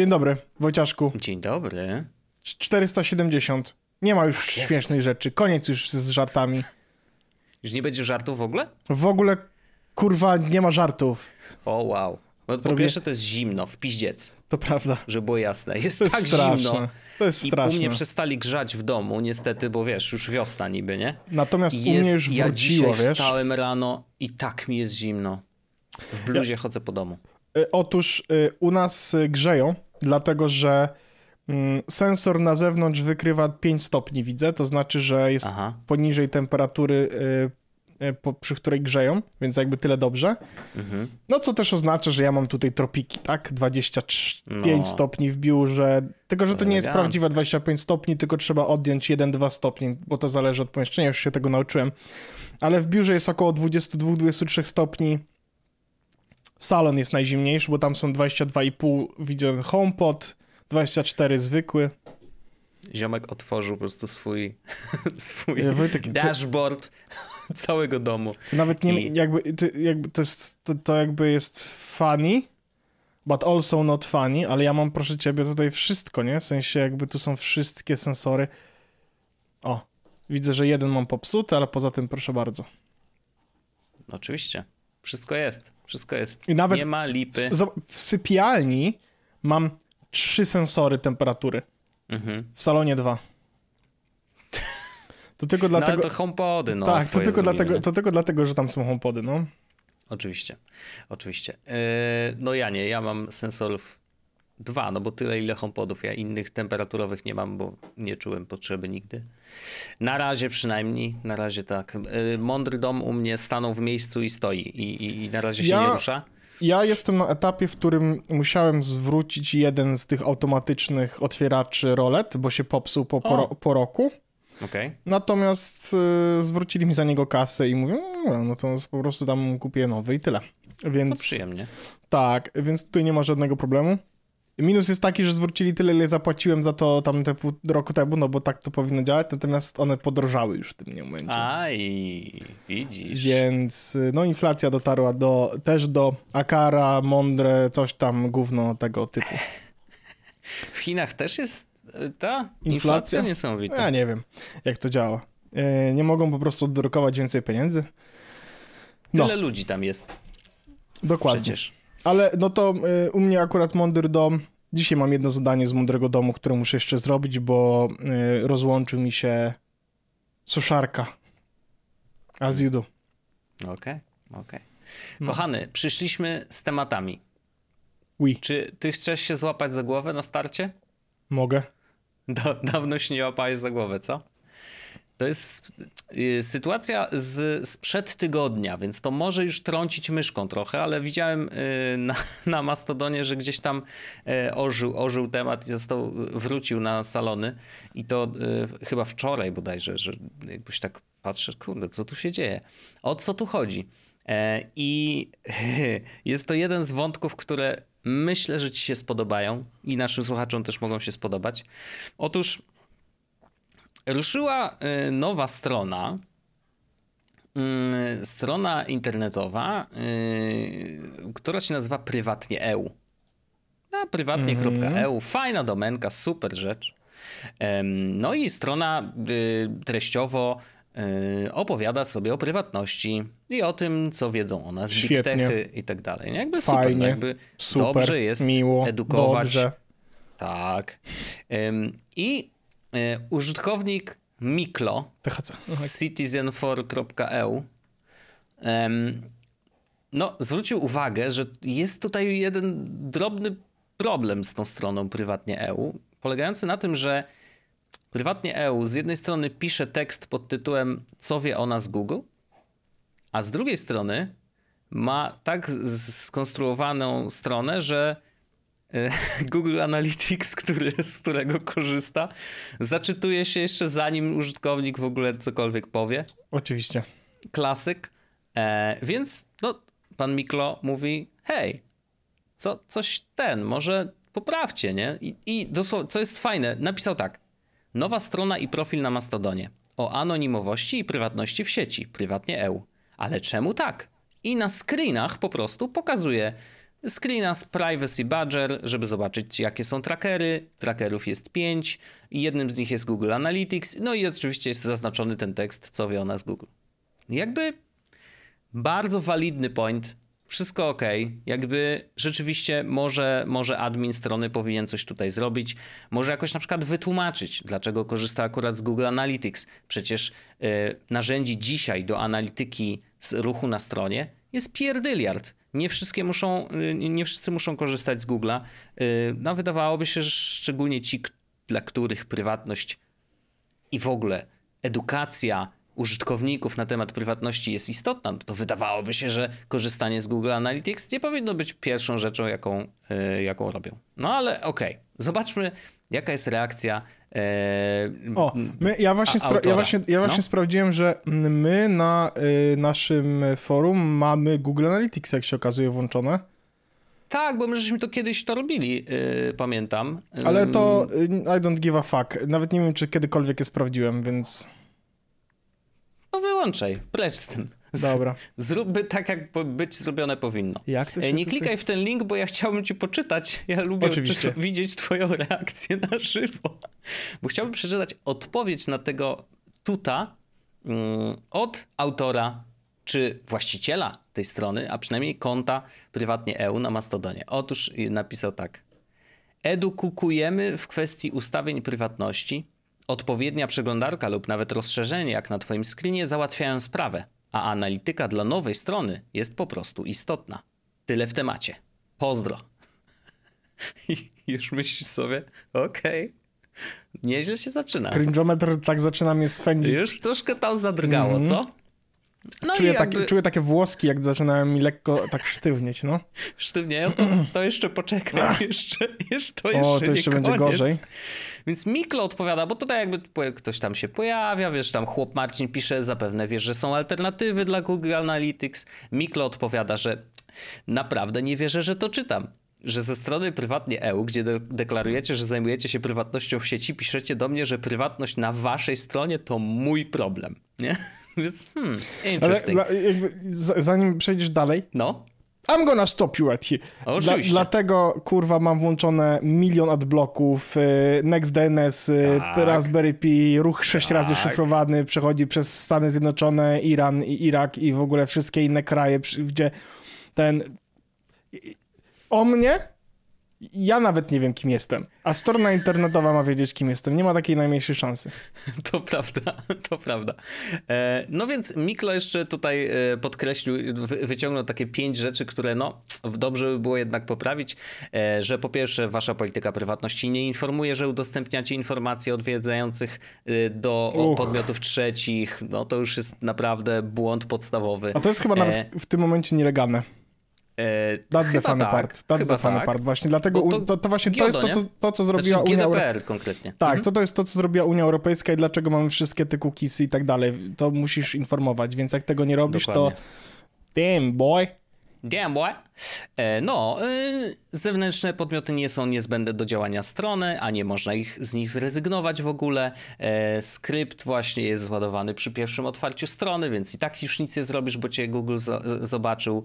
Dzień dobry, Wojciaszku. Dzień dobry. 470. Nie ma już tak śmiesznej rzeczy. Koniec już z żartami. Już nie będzie żartów w ogóle? W ogóle, kurwa, nie ma żartów. O, wow. No, po pierwsze to jest zimno, w piździec. To prawda. Żeby było jasne. Jest, to jest tak straszne. zimno. To jest I straszne. I u mnie przestali grzać w domu, niestety, bo wiesz, już wiosna niby, nie? Natomiast jest, u mnie już wróciło, ja dzisiaj wiesz? wstałem rano i tak mi jest zimno. W bluzie ja... chodzę po domu. Y, otóż y, u nas y, grzeją dlatego że mm, sensor na zewnątrz wykrywa 5 stopni, widzę, to znaczy, że jest Aha. poniżej temperatury, y, y, przy której grzeją, więc jakby tyle dobrze. Mhm. No co też oznacza, że ja mam tutaj tropiki, tak? 25 no. stopni w biurze, tylko że to nie jest prawdziwe 25 stopni, tylko trzeba odjąć 1-2 stopnie, bo to zależy od pomieszczenia, już się tego nauczyłem. Ale w biurze jest około 22-23 stopni Salon jest najzimniejszy, bo tam są 22,5, widzę HomePod, 24 zwykły. Ziomek otworzył po prostu swój, swój Wojtek, dashboard to, całego domu. To nawet nie, I... jakby, to, jakby to, jest, to, to jakby jest funny, but also not funny, ale ja mam, proszę ciebie, tutaj wszystko, nie? W sensie jakby tu są wszystkie sensory. O, widzę, że jeden mam popsuty, ale poza tym proszę bardzo. No oczywiście. Wszystko jest, wszystko jest. I nawet nie ma lipy. W, w sypialni mam trzy sensory temperatury. Mhm. W salonie dwa. To tylko dlatego. No, ale to homepody, no. Tak, to tylko, dlatego, to tylko dlatego, że tam są homepody, no. Oczywiście, oczywiście. Yy, no ja nie, ja mam sensorów Dwa, no bo tyle ile HomePodów. Ja innych temperaturowych nie mam, bo nie czułem potrzeby nigdy. Na razie przynajmniej, na razie tak. Y, mądry dom u mnie stanął w miejscu i stoi i, i, i na razie się ja, nie rusza. Ja jestem na etapie, w którym musiałem zwrócić jeden z tych automatycznych otwieraczy rolet, bo się popsuł po, po, po roku. Okay. Natomiast y, zwrócili mi za niego kasę i mówią, no, no, no to po prostu tam kupię nowy i tyle. No więc, to przyjemnie. Tak, więc tutaj nie ma żadnego problemu. Minus jest taki, że zwrócili tyle, ile zapłaciłem za to tam te pół roku temu, no bo tak to powinno działać, natomiast one podrożały już w tym momencie. Aj, widzisz. Więc y, no inflacja dotarła do, też do Akara, Mądre, coś tam, gówno tego typu. W Chinach też jest y, ta inflacja, inflacja niesamowita. Ja nie wiem, jak to działa. Y, nie mogą po prostu drukować więcej pieniędzy. No. Tyle ludzi tam jest. Dokładnie. Przecież. Ale no to y, u mnie akurat Mądry Dom. Dzisiaj mam jedno zadanie z Mądrego Domu, które muszę jeszcze zrobić, bo y, rozłączył mi się suszarka. Azidu. Okej, okay, okej. Okay. No. Kochany, przyszliśmy z tematami. Oui. Czy ty chcesz się złapać za głowę na starcie? Mogę. Da dawno się nie łapałeś za głowę, co? To jest y, sytuacja z, sprzed tygodnia, więc to może już trącić myszką trochę, ale widziałem y, na, na Mastodonie, że gdzieś tam y, ożył, ożył temat i został, wrócił na salony. I to chyba wczoraj bodajże, że jakbyś tak patrzę, kurde, co tu się dzieje? O co tu chodzi? E, I jest to jeden z wątków, które myślę, że ci się spodobają i naszym słuchaczom też mogą się spodobać. Otóż ruszyła y, nowa strona, y, strona internetowa, y, która się nazywa prywatnie.eu. A prywatnie.eu, mhm. fajna domenka, super rzecz. No i strona treściowo opowiada sobie o prywatności i o tym, co wiedzą o nas, Świetnie. big techy i tak dalej. No jakby super, no jakby super, dobrze jest miło, edukować. Dobrze. Tak. I E, użytkownik Miklo PHC. No tak. citizen4.eu no, zwrócił uwagę, że jest tutaj jeden drobny problem z tą stroną prywatnie EU, polegający na tym, że prywatnie EU z jednej strony pisze tekst pod tytułem Co wie o nas Google, a z drugiej strony ma tak skonstruowaną stronę, że Google Analytics, który, z którego korzysta, zaczytuje się jeszcze zanim użytkownik w ogóle cokolwiek powie. Oczywiście. Klasyk. E, więc no, pan Miklo mówi: hej, co, coś ten, może poprawcie, nie? I, i dosłownie, co jest fajne, napisał tak. Nowa strona i profil na Mastodonie. O anonimowości i prywatności w sieci, prywatnie EU. Ale czemu tak? I na screenach po prostu pokazuje screena z Privacy Badger, żeby zobaczyć jakie są trackery. Trackerów jest 5 i jednym z nich jest Google Analytics. No i oczywiście jest zaznaczony ten tekst, co wie o nas Google. Jakby bardzo walidny point, wszystko ok. Jakby rzeczywiście może, może admin strony powinien coś tutaj zrobić. Może jakoś na przykład wytłumaczyć, dlaczego korzysta akurat z Google Analytics. Przecież y, narzędzi dzisiaj do analityki z ruchu na stronie jest pierdyliard. Nie, wszystkie muszą, y, nie wszyscy muszą korzystać z Google'a. Y, no, wydawałoby się, że szczególnie ci, dla których prywatność i w ogóle edukacja użytkowników na temat prywatności jest istotna, no to wydawałoby się, że korzystanie z Google Analytics nie powinno być pierwszą rzeczą, jaką, y, jaką robią. No ale okej. Okay. Zobaczmy, jaka jest reakcja. Ee, o, my, ja właśnie, a, ja właśnie, ja właśnie no? sprawdziłem, że my na y, naszym forum mamy Google Analytics, jak się okazuje, włączone. Tak, bo my żeśmy to kiedyś to robili, y, pamiętam. Ale to y, I don't give a fuck. Nawet nie wiem, czy kiedykolwiek je sprawdziłem, więc. No wyłączaj, plecz z tym. Dobra. Zróbmy tak, jak być zrobione powinno. Jak to e, się Nie klikaj w ten link, bo ja chciałbym ci poczytać. Ja lubię Oczywiście. widzieć twoją reakcję na żywo. Bo chciałbym przeczytać odpowiedź na tego tuta mm, od autora czy właściciela tej strony, a przynajmniej konta prywatnie EU na Mastodonie. Otóż napisał tak. Edukujemy w kwestii ustawień prywatności. Odpowiednia przeglądarka lub nawet rozszerzenie, jak na Twoim screenie, załatwiają sprawę a analityka dla nowej strony jest po prostu istotna. Tyle w temacie. Pozdro. już myślisz sobie, okej, okay. nieźle się zaczyna. Cringeometr tak zaczyna mnie swędzić. Już troszkę tam zadrgało, mm. co? No czuję, jakby... tak, czuję, takie włoski, jak zaczynają mi lekko tak sztywnieć, no. Sztywnieją? To, to jeszcze poczekam, jeszcze, jeszcze, to jeszcze O, to jeszcze będzie koniec. gorzej. Więc Miklo odpowiada, bo tutaj jakby ktoś tam się pojawia, wiesz, tam chłop Marcin pisze, zapewne wiesz, że są alternatywy dla Google Analytics. Miklo odpowiada, że naprawdę nie wierzę, że to czytam że ze strony prywatnie EU, gdzie de deklarujecie, że zajmujecie się prywatnością w sieci, piszecie do mnie, że prywatność na waszej stronie to mój problem. Nie? Więc hmm, interesting. Ale, zanim przejdziesz dalej, no? I'm gonna stop you right here. Dla, dlatego, kurwa, mam włączone milion adbloków, y, NextDNS, y, tak. Raspberry Pi, ruch sześć tak. razy szyfrowany, przechodzi przez Stany Zjednoczone, Iran i Irak i w ogóle wszystkie inne kraje, gdzie ten... O mnie ja nawet nie wiem, kim jestem. A strona internetowa ma wiedzieć, kim jestem. Nie ma takiej najmniejszej szansy. To prawda, to prawda. E, no więc Miklo jeszcze tutaj e, podkreślił, wyciągnął takie pięć rzeczy, które no dobrze by było jednak poprawić, e, że po pierwsze wasza polityka prywatności nie informuje, że udostępniacie informacje odwiedzających do Uch. podmiotów trzecich. No to już jest naprawdę błąd podstawowy. A to jest chyba nawet w tym momencie nielegalne. E, That's Chyba the funny tak. part. That's Chyba the funny tak. part. Właśnie dlatego to, to, to właśnie GIODO, to jest to co, to, co, znaczy zrobiła znaczy, Unia Europejska. konkretnie. Tak, mhm. to, to jest to, co zrobiła Unia Europejska i dlaczego mamy wszystkie te cookies i tak dalej. To musisz informować, więc jak tego nie robisz, Dokładnie. to damn boy. Damn boy. E, no, y, zewnętrzne podmioty nie są niezbędne do działania strony, a nie można ich z nich zrezygnować w ogóle. E, skrypt właśnie jest zładowany przy pierwszym otwarciu strony, więc i tak już nic nie zrobisz, bo cię Google zobaczył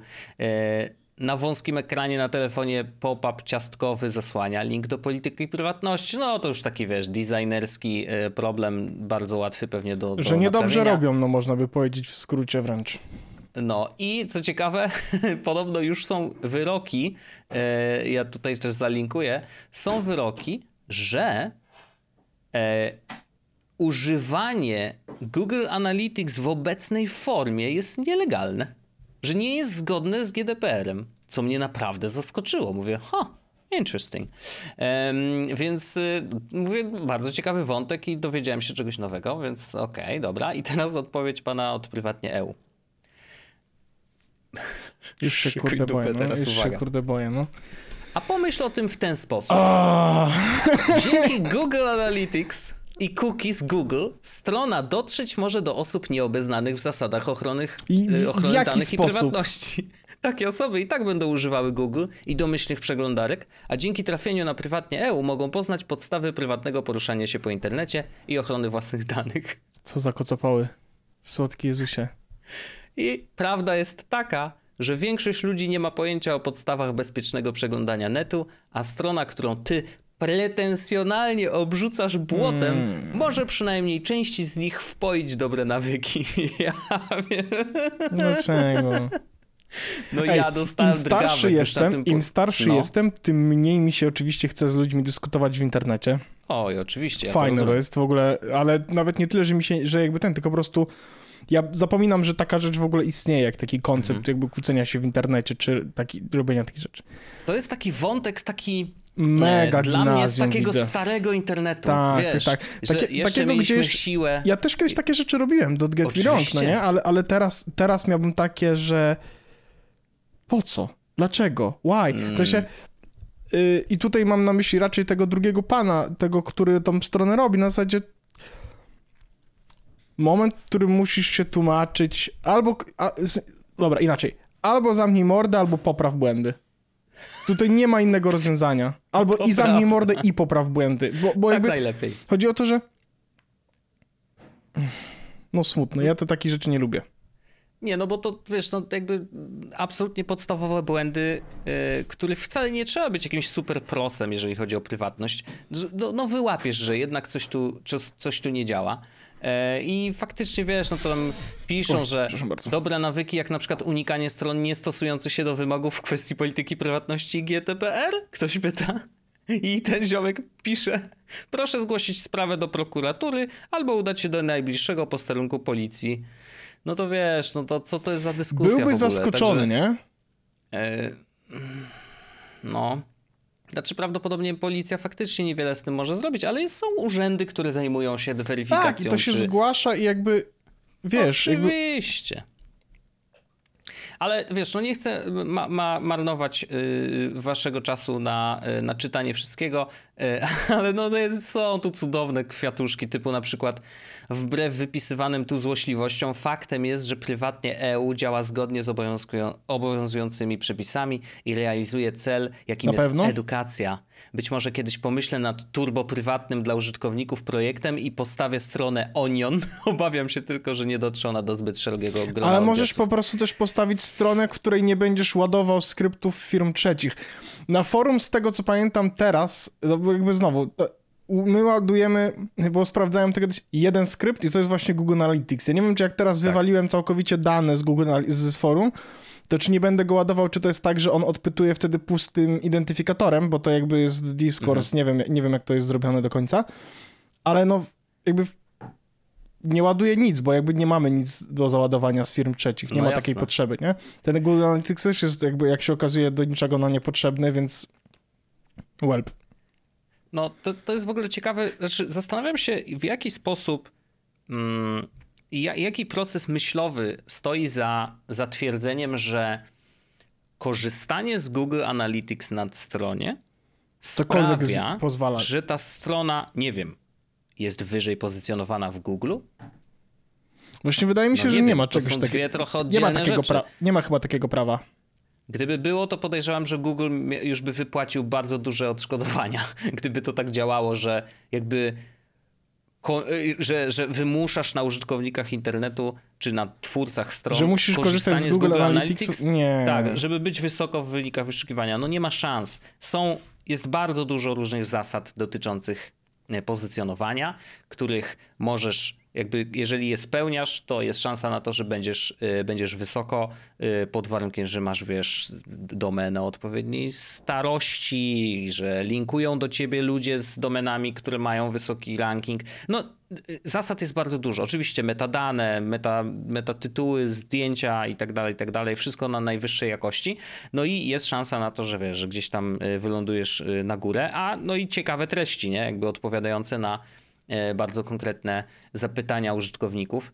na wąskim ekranie na telefonie pop-up ciastkowy zasłania link do polityki prywatności. No to już taki wiesz, designerski e, problem, bardzo łatwy pewnie do. do że niedobrze robią, no można by powiedzieć w skrócie wręcz. No i co ciekawe, podobno już są wyroki, e, ja tutaj też zalinkuję, są wyroki, że e, używanie Google Analytics w obecnej formie jest nielegalne że nie jest zgodne z GDPR-em, co mnie naprawdę zaskoczyło. Mówię, ha, Interesting. Um, więc y, mówię, bardzo ciekawy wątek i dowiedziałem się czegoś nowego, więc okej, okay, dobra. I teraz odpowiedź pana od prywatnie EU. Już się kurde boję, no. teraz, Już uwaga. się kurde boję, no. A pomyśl o tym w ten sposób. Oh. Dzięki Google Analytics i cookies Google, strona dotrzeć może do osób nieobeznanych w zasadach ochrony, I, ochrony w danych sposób? i prywatności. Takie osoby i tak będą używały Google i domyślnych przeglądarek, a dzięki trafieniu na prywatnie EU mogą poznać podstawy prywatnego poruszania się po internecie i ochrony własnych danych. Co za kocopały. Słodki Jezusie. I prawda jest taka, że większość ludzi nie ma pojęcia o podstawach bezpiecznego przeglądania netu, a strona, którą ty pretensjonalnie obrzucasz błotem, mm. może przynajmniej części z nich wpoić dobre nawyki. Ja wiem. Dlaczego? No, no Ej, ja dostałem im starszy jestem, tym... Im starszy no. jestem, tym mniej mi się oczywiście chce z ludźmi dyskutować w internecie. Oj, oczywiście. Ja Fajne to, to jest w ogóle, ale nawet nie tyle, że mi się, że jakby ten, tylko po prostu ja zapominam, że taka rzecz w ogóle istnieje, jak taki koncept mhm. jakby kłócenia się w internecie, czy taki, robienia takich rzeczy. To jest taki wątek, taki Mega Dla mnie z takiego widzę. starego internetu, tak, wiesz, tak, tak. Takie, jeszcze takiego, gdzieś, siłę. Ja też kiedyś takie rzeczy robiłem, do get me wrong, no nie? Ale, ale teraz, teraz miałbym takie, że po co? Dlaczego? Why? Mm. W sensie, yy, i tutaj mam na myśli raczej tego drugiego pana, tego, który tą stronę robi, na zasadzie moment, w którym musisz się tłumaczyć albo... A, z, dobra, inaczej. Albo zamknij mordę, albo popraw błędy. Tutaj nie ma innego rozwiązania. Albo popraw. i zamknij mordę i popraw błędy. Bo, bo tak najlepiej. Chodzi o to, że... No smutne, ja to takie rzeczy nie lubię. Nie, no bo to wiesz, no jakby absolutnie podstawowe błędy, yy, których wcale nie trzeba być jakimś super prosem, jeżeli chodzi o prywatność. No, no wyłapiesz, że jednak coś tu, coś, coś tu nie działa. E, I faktycznie wiesz, no to tam piszą, że dobre nawyki, jak na przykład unikanie stron nie stosujących się do wymogów w kwestii polityki prywatności GDPR? Ktoś pyta. I ten ziomek pisze: Proszę zgłosić sprawę do prokuratury albo udać się do najbliższego posterunku policji. No to wiesz, no to co to jest za dyskusja? Byłby zaskoczony, Także, nie? Yy, no. Znaczy prawdopodobnie policja faktycznie niewiele z tym może zrobić, ale są urzędy, które zajmują się weryfikacją. Tak, i to się czy... zgłasza i jakby, wiesz... Oczywiście. Jakby... Ale wiesz, no nie chcę ma, ma marnować y, waszego czasu na, y, na czytanie wszystkiego, y, ale no jest, są tu cudowne kwiatuszki typu na przykład wbrew wypisywanym tu złośliwościom, faktem jest, że prywatnie EU działa zgodnie z obowiązującymi przepisami i realizuje cel, jakim jest edukacja. Być może kiedyś pomyślę nad turbo prywatnym dla użytkowników projektem i postawię stronę Onion. Obawiam się tylko, że nie dotrze ona do zbyt szerokiego grona. Ale możesz odbiorców. po prostu też postawić stronę, której nie będziesz ładował skryptów firm trzecich. Na forum, z tego co pamiętam teraz, no jakby znowu, my ładujemy, bo sprawdzałem to kiedyś, jeden skrypt i to jest właśnie Google Analytics. Ja nie wiem, czy jak teraz tak. wywaliłem całkowicie dane z Google z forum, to czy nie będę go ładował, czy to jest tak, że on odpytuje wtedy pustym identyfikatorem, bo to jakby jest discourse, mhm. nie, wiem, nie wiem jak to jest zrobione do końca, ale no jakby nie ładuje nic, bo jakby nie mamy nic do załadowania z firm trzecich, nie no ma jasne. takiej potrzeby, nie? Ten Google Analytics też jest jakby, jak się okazuje, do niczego na niepotrzebny, więc welp. No, to, to jest w ogóle ciekawe. Znaczy, zastanawiam się, w jaki sposób, mm, jaki proces myślowy stoi za zatwierdzeniem, że korzystanie z Google Analytics na stronie Cokolwiek sprawia, pozwala. że ta strona, nie wiem, jest wyżej pozycjonowana w Google? Właśnie wydaje mi się, no, nie że wiem, nie ma czegoś takiego. nie ma takiego prawa, Nie ma chyba takiego prawa. Gdyby było, to podejrzewam, że Google już by wypłacił bardzo duże odszkodowania, gdyby to tak działało, że jakby y, że, że wymuszasz na użytkownikach internetu czy na twórcach stron że musisz korzystać z Google, Google Analytics. Nie. Tak, żeby być wysoko w wynikach wyszukiwania. No nie ma szans. Są, jest bardzo dużo różnych zasad dotyczących y, pozycjonowania, których możesz jakby jeżeli je spełniasz, to jest szansa na to, że będziesz, y, będziesz wysoko y, pod warunkiem, że masz, wiesz, domenę odpowiedniej starości, że linkują do ciebie ludzie z domenami, które mają wysoki ranking. No, y, zasad jest bardzo dużo. Oczywiście metadane, meta, metatytuły, zdjęcia i tak dalej, i tak dalej. Wszystko na najwyższej jakości. No i jest szansa na to, że wiesz, że gdzieś tam wylądujesz na górę, a no i ciekawe treści, nie? Jakby odpowiadające na E, bardzo konkretne zapytania użytkowników.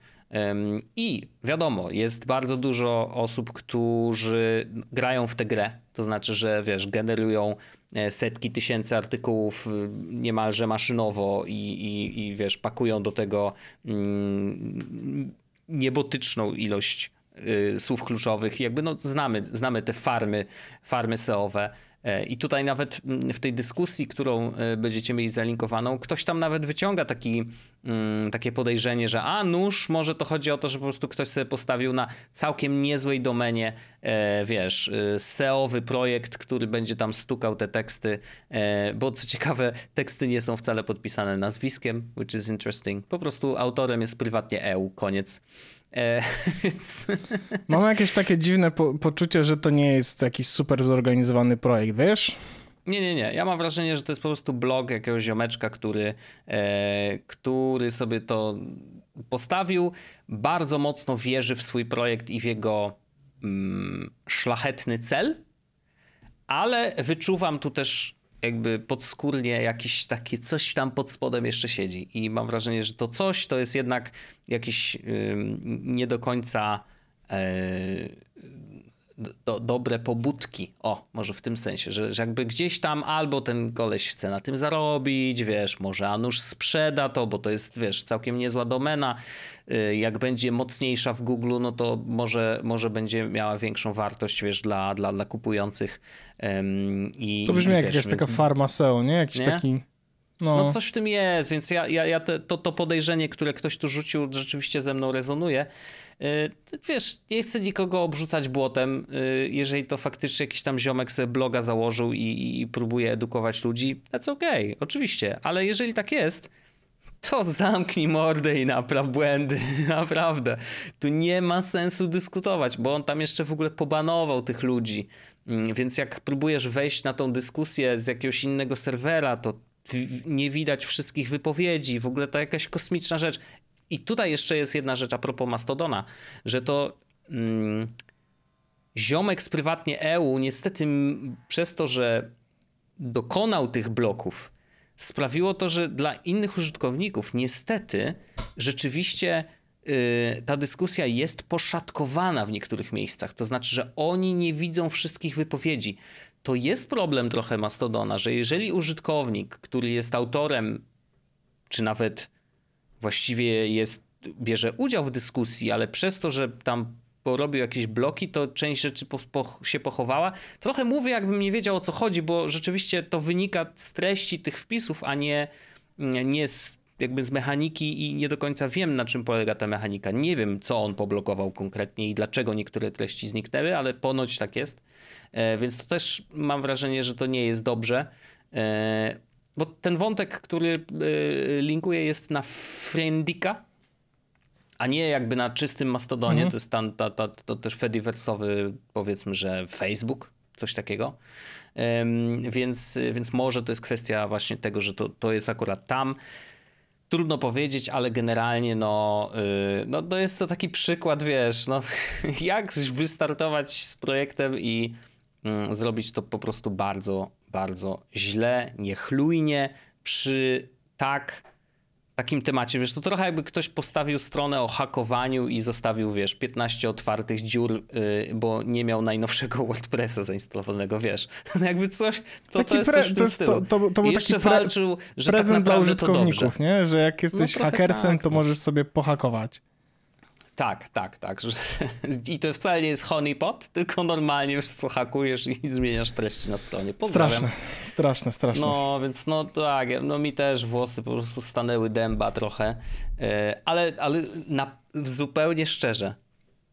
I wiadomo, jest bardzo dużo osób, którzy grają w tę grę, to znaczy, że wiesz, generują e, setki tysięcy artykułów y, niemalże maszynowo i, i, i wiesz, pakują do tego mm, niebotyczną ilość y, słów kluczowych. Jakby no, znamy, znamy te farmy, farmy SEOwe i tutaj nawet mm, w tej dyskusji, którą e, będziecie mieli zalinkowaną, ktoś tam nawet wyciąga taki, mm, takie podejrzenie, że a nóż, może to chodzi o to, że po prostu ktoś sobie postawił na całkiem niezłej domenie, e, wiesz, e, seo projekt, który będzie tam stukał te teksty, bo co ciekawe, teksty nie są wcale podpisane nazwiskiem, which is interesting. Po prostu autorem jest prywatnie EU, koniec. E, więc... Mam jakieś takie dziwne po poczucie, że to nie jest jakiś super zorganizowany projekt, wiesz? Nie, nie, nie. Ja mam wrażenie, że to jest po prostu blog jakiegoś ziomeczka, który, e, który sobie to postawił. Bardzo mocno wierzy w swój projekt i w jego mm, szlachetny cel, ale wyczuwam tu też jakby podskórnie jakieś takie coś tam pod spodem jeszcze siedzi. I mam wrażenie, że to coś to jest jednak jakieś yy, nie do końca yy, do, dobre pobudki. O, może w tym sensie, że, że jakby gdzieś tam albo ten koleś chce na tym zarobić, wiesz, może Anusz sprzeda to, bo to jest, wiesz, całkiem niezła domena. Y, jak będzie mocniejsza w Google, no to może, może będzie miała większą wartość, wiesz, dla, dla, dla kupujących. Um, i, to brzmi jak jakaś taka farma SEO, nie? Jakiś nie? taki... No. no. coś w tym jest, więc ja, ja, ja te, to, to podejrzenie, które ktoś tu rzucił, rzeczywiście ze mną rezonuje. Y, wiesz, nie chcę nikogo obrzucać błotem, y, jeżeli to faktycznie jakiś tam ziomek sobie bloga założył i, i próbuje edukować ludzi, that's okej, okay, oczywiście, ale jeżeli tak jest, to zamknij mordę i napraw błędy. Naprawdę. Tu nie ma sensu dyskutować, bo on tam jeszcze w ogóle pobanował tych ludzi. Mm, więc jak próbujesz wejść na tą dyskusję z jakiegoś innego serwera, to nie widać wszystkich wypowiedzi. W ogóle to jakaś kosmiczna rzecz. I tutaj jeszcze jest jedna rzecz a propos Mastodona, że to mm, ziomek z prywatnie EU niestety przez to, że dokonał tych bloków, sprawiło to, że dla innych użytkowników niestety rzeczywiście y, ta dyskusja jest poszatkowana w niektórych miejscach. To znaczy, że oni nie widzą wszystkich wypowiedzi. To jest problem trochę Mastodona, że jeżeli użytkownik, który jest autorem, czy nawet właściwie jest, bierze udział w dyskusji, ale przez to, że tam porobił jakieś bloki, to część rzeczy po, po, się pochowała. Trochę mówię, jakbym nie wiedział o co chodzi, bo rzeczywiście to wynika z treści tych wpisów, a nie, nie z, jakby z mechaniki i nie do końca wiem, na czym polega ta mechanika. Nie wiem, co on poblokował konkretnie i dlaczego niektóre treści zniknęły, ale ponoć tak jest. E, więc to też mam wrażenie, że to nie jest dobrze. E, bo ten wątek, który e, linkuje, jest na Friendika, a nie jakby na czystym Mastodonie, mm. to jest tam, ta, ta, to też fediversowy powiedzmy, że Facebook, coś takiego. Um, więc, więc może to jest kwestia właśnie tego, że to, to jest akurat tam. Trudno powiedzieć, ale generalnie no, yy, no to jest to taki przykład, wiesz, no, jak wystartować z projektem i yy, zrobić to po prostu bardzo, bardzo źle, niechlujnie, przy tak takim temacie, wiesz, to trochę jakby ktoś postawił stronę o hakowaniu i zostawił, wiesz, 15 otwartych dziur, yy, bo nie miał najnowszego WordPressa zainstalowanego, wiesz. No jakby coś, to, to jest coś w tym stylu. To, to, to był jeszcze pre, walczył, że tak prezent tak naprawdę dla użytkowników, nie? Że jak jesteś no, hakersem, tak, to no. możesz sobie pohakować. Tak, tak, tak. I to wcale nie jest honeypot, tylko normalnie już co hakujesz i zmieniasz treści na stronie. Pozdrawiam. Straszne, straszne, straszne. No, więc no tak, no mi też włosy po prostu stanęły dęba trochę, e, ale, ale na, zupełnie szczerze,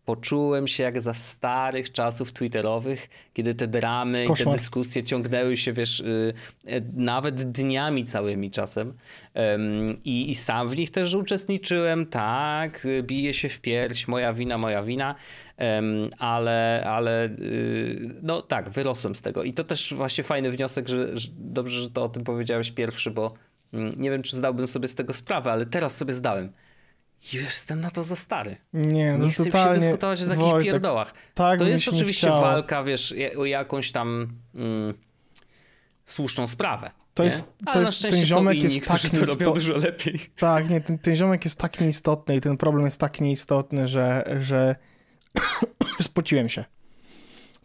poczułem się jak za starych czasów twitterowych, kiedy te dramy Koszmar. i te dyskusje ciągnęły się, wiesz, y, e, nawet dniami całymi czasem. I, I sam w nich też uczestniczyłem, tak, y, bije się w pierś, moja wina, moja wina, ale, ale y, no tak, wyrosłem z tego. I to też właśnie fajny wniosek, że, że dobrze, że to o tym powiedziałeś pierwszy, bo mm, nie wiem, czy zdałbym sobie z tego sprawę, ale teraz sobie zdałem. Jestem na to za stary. Nie, no nie chcę się dyskutować o takich Wojtek, pierdołach. Tak to jest oczywiście walka, wiesz, o jakąś tam mm, słuszną sprawę. To nie? jest, to jest ten ziomek jest tak to robią dużo lepiej. Tak, nie, ten, ten ziomek jest tak nieistotny i ten problem jest tak nieistotny, że, że spociłem się.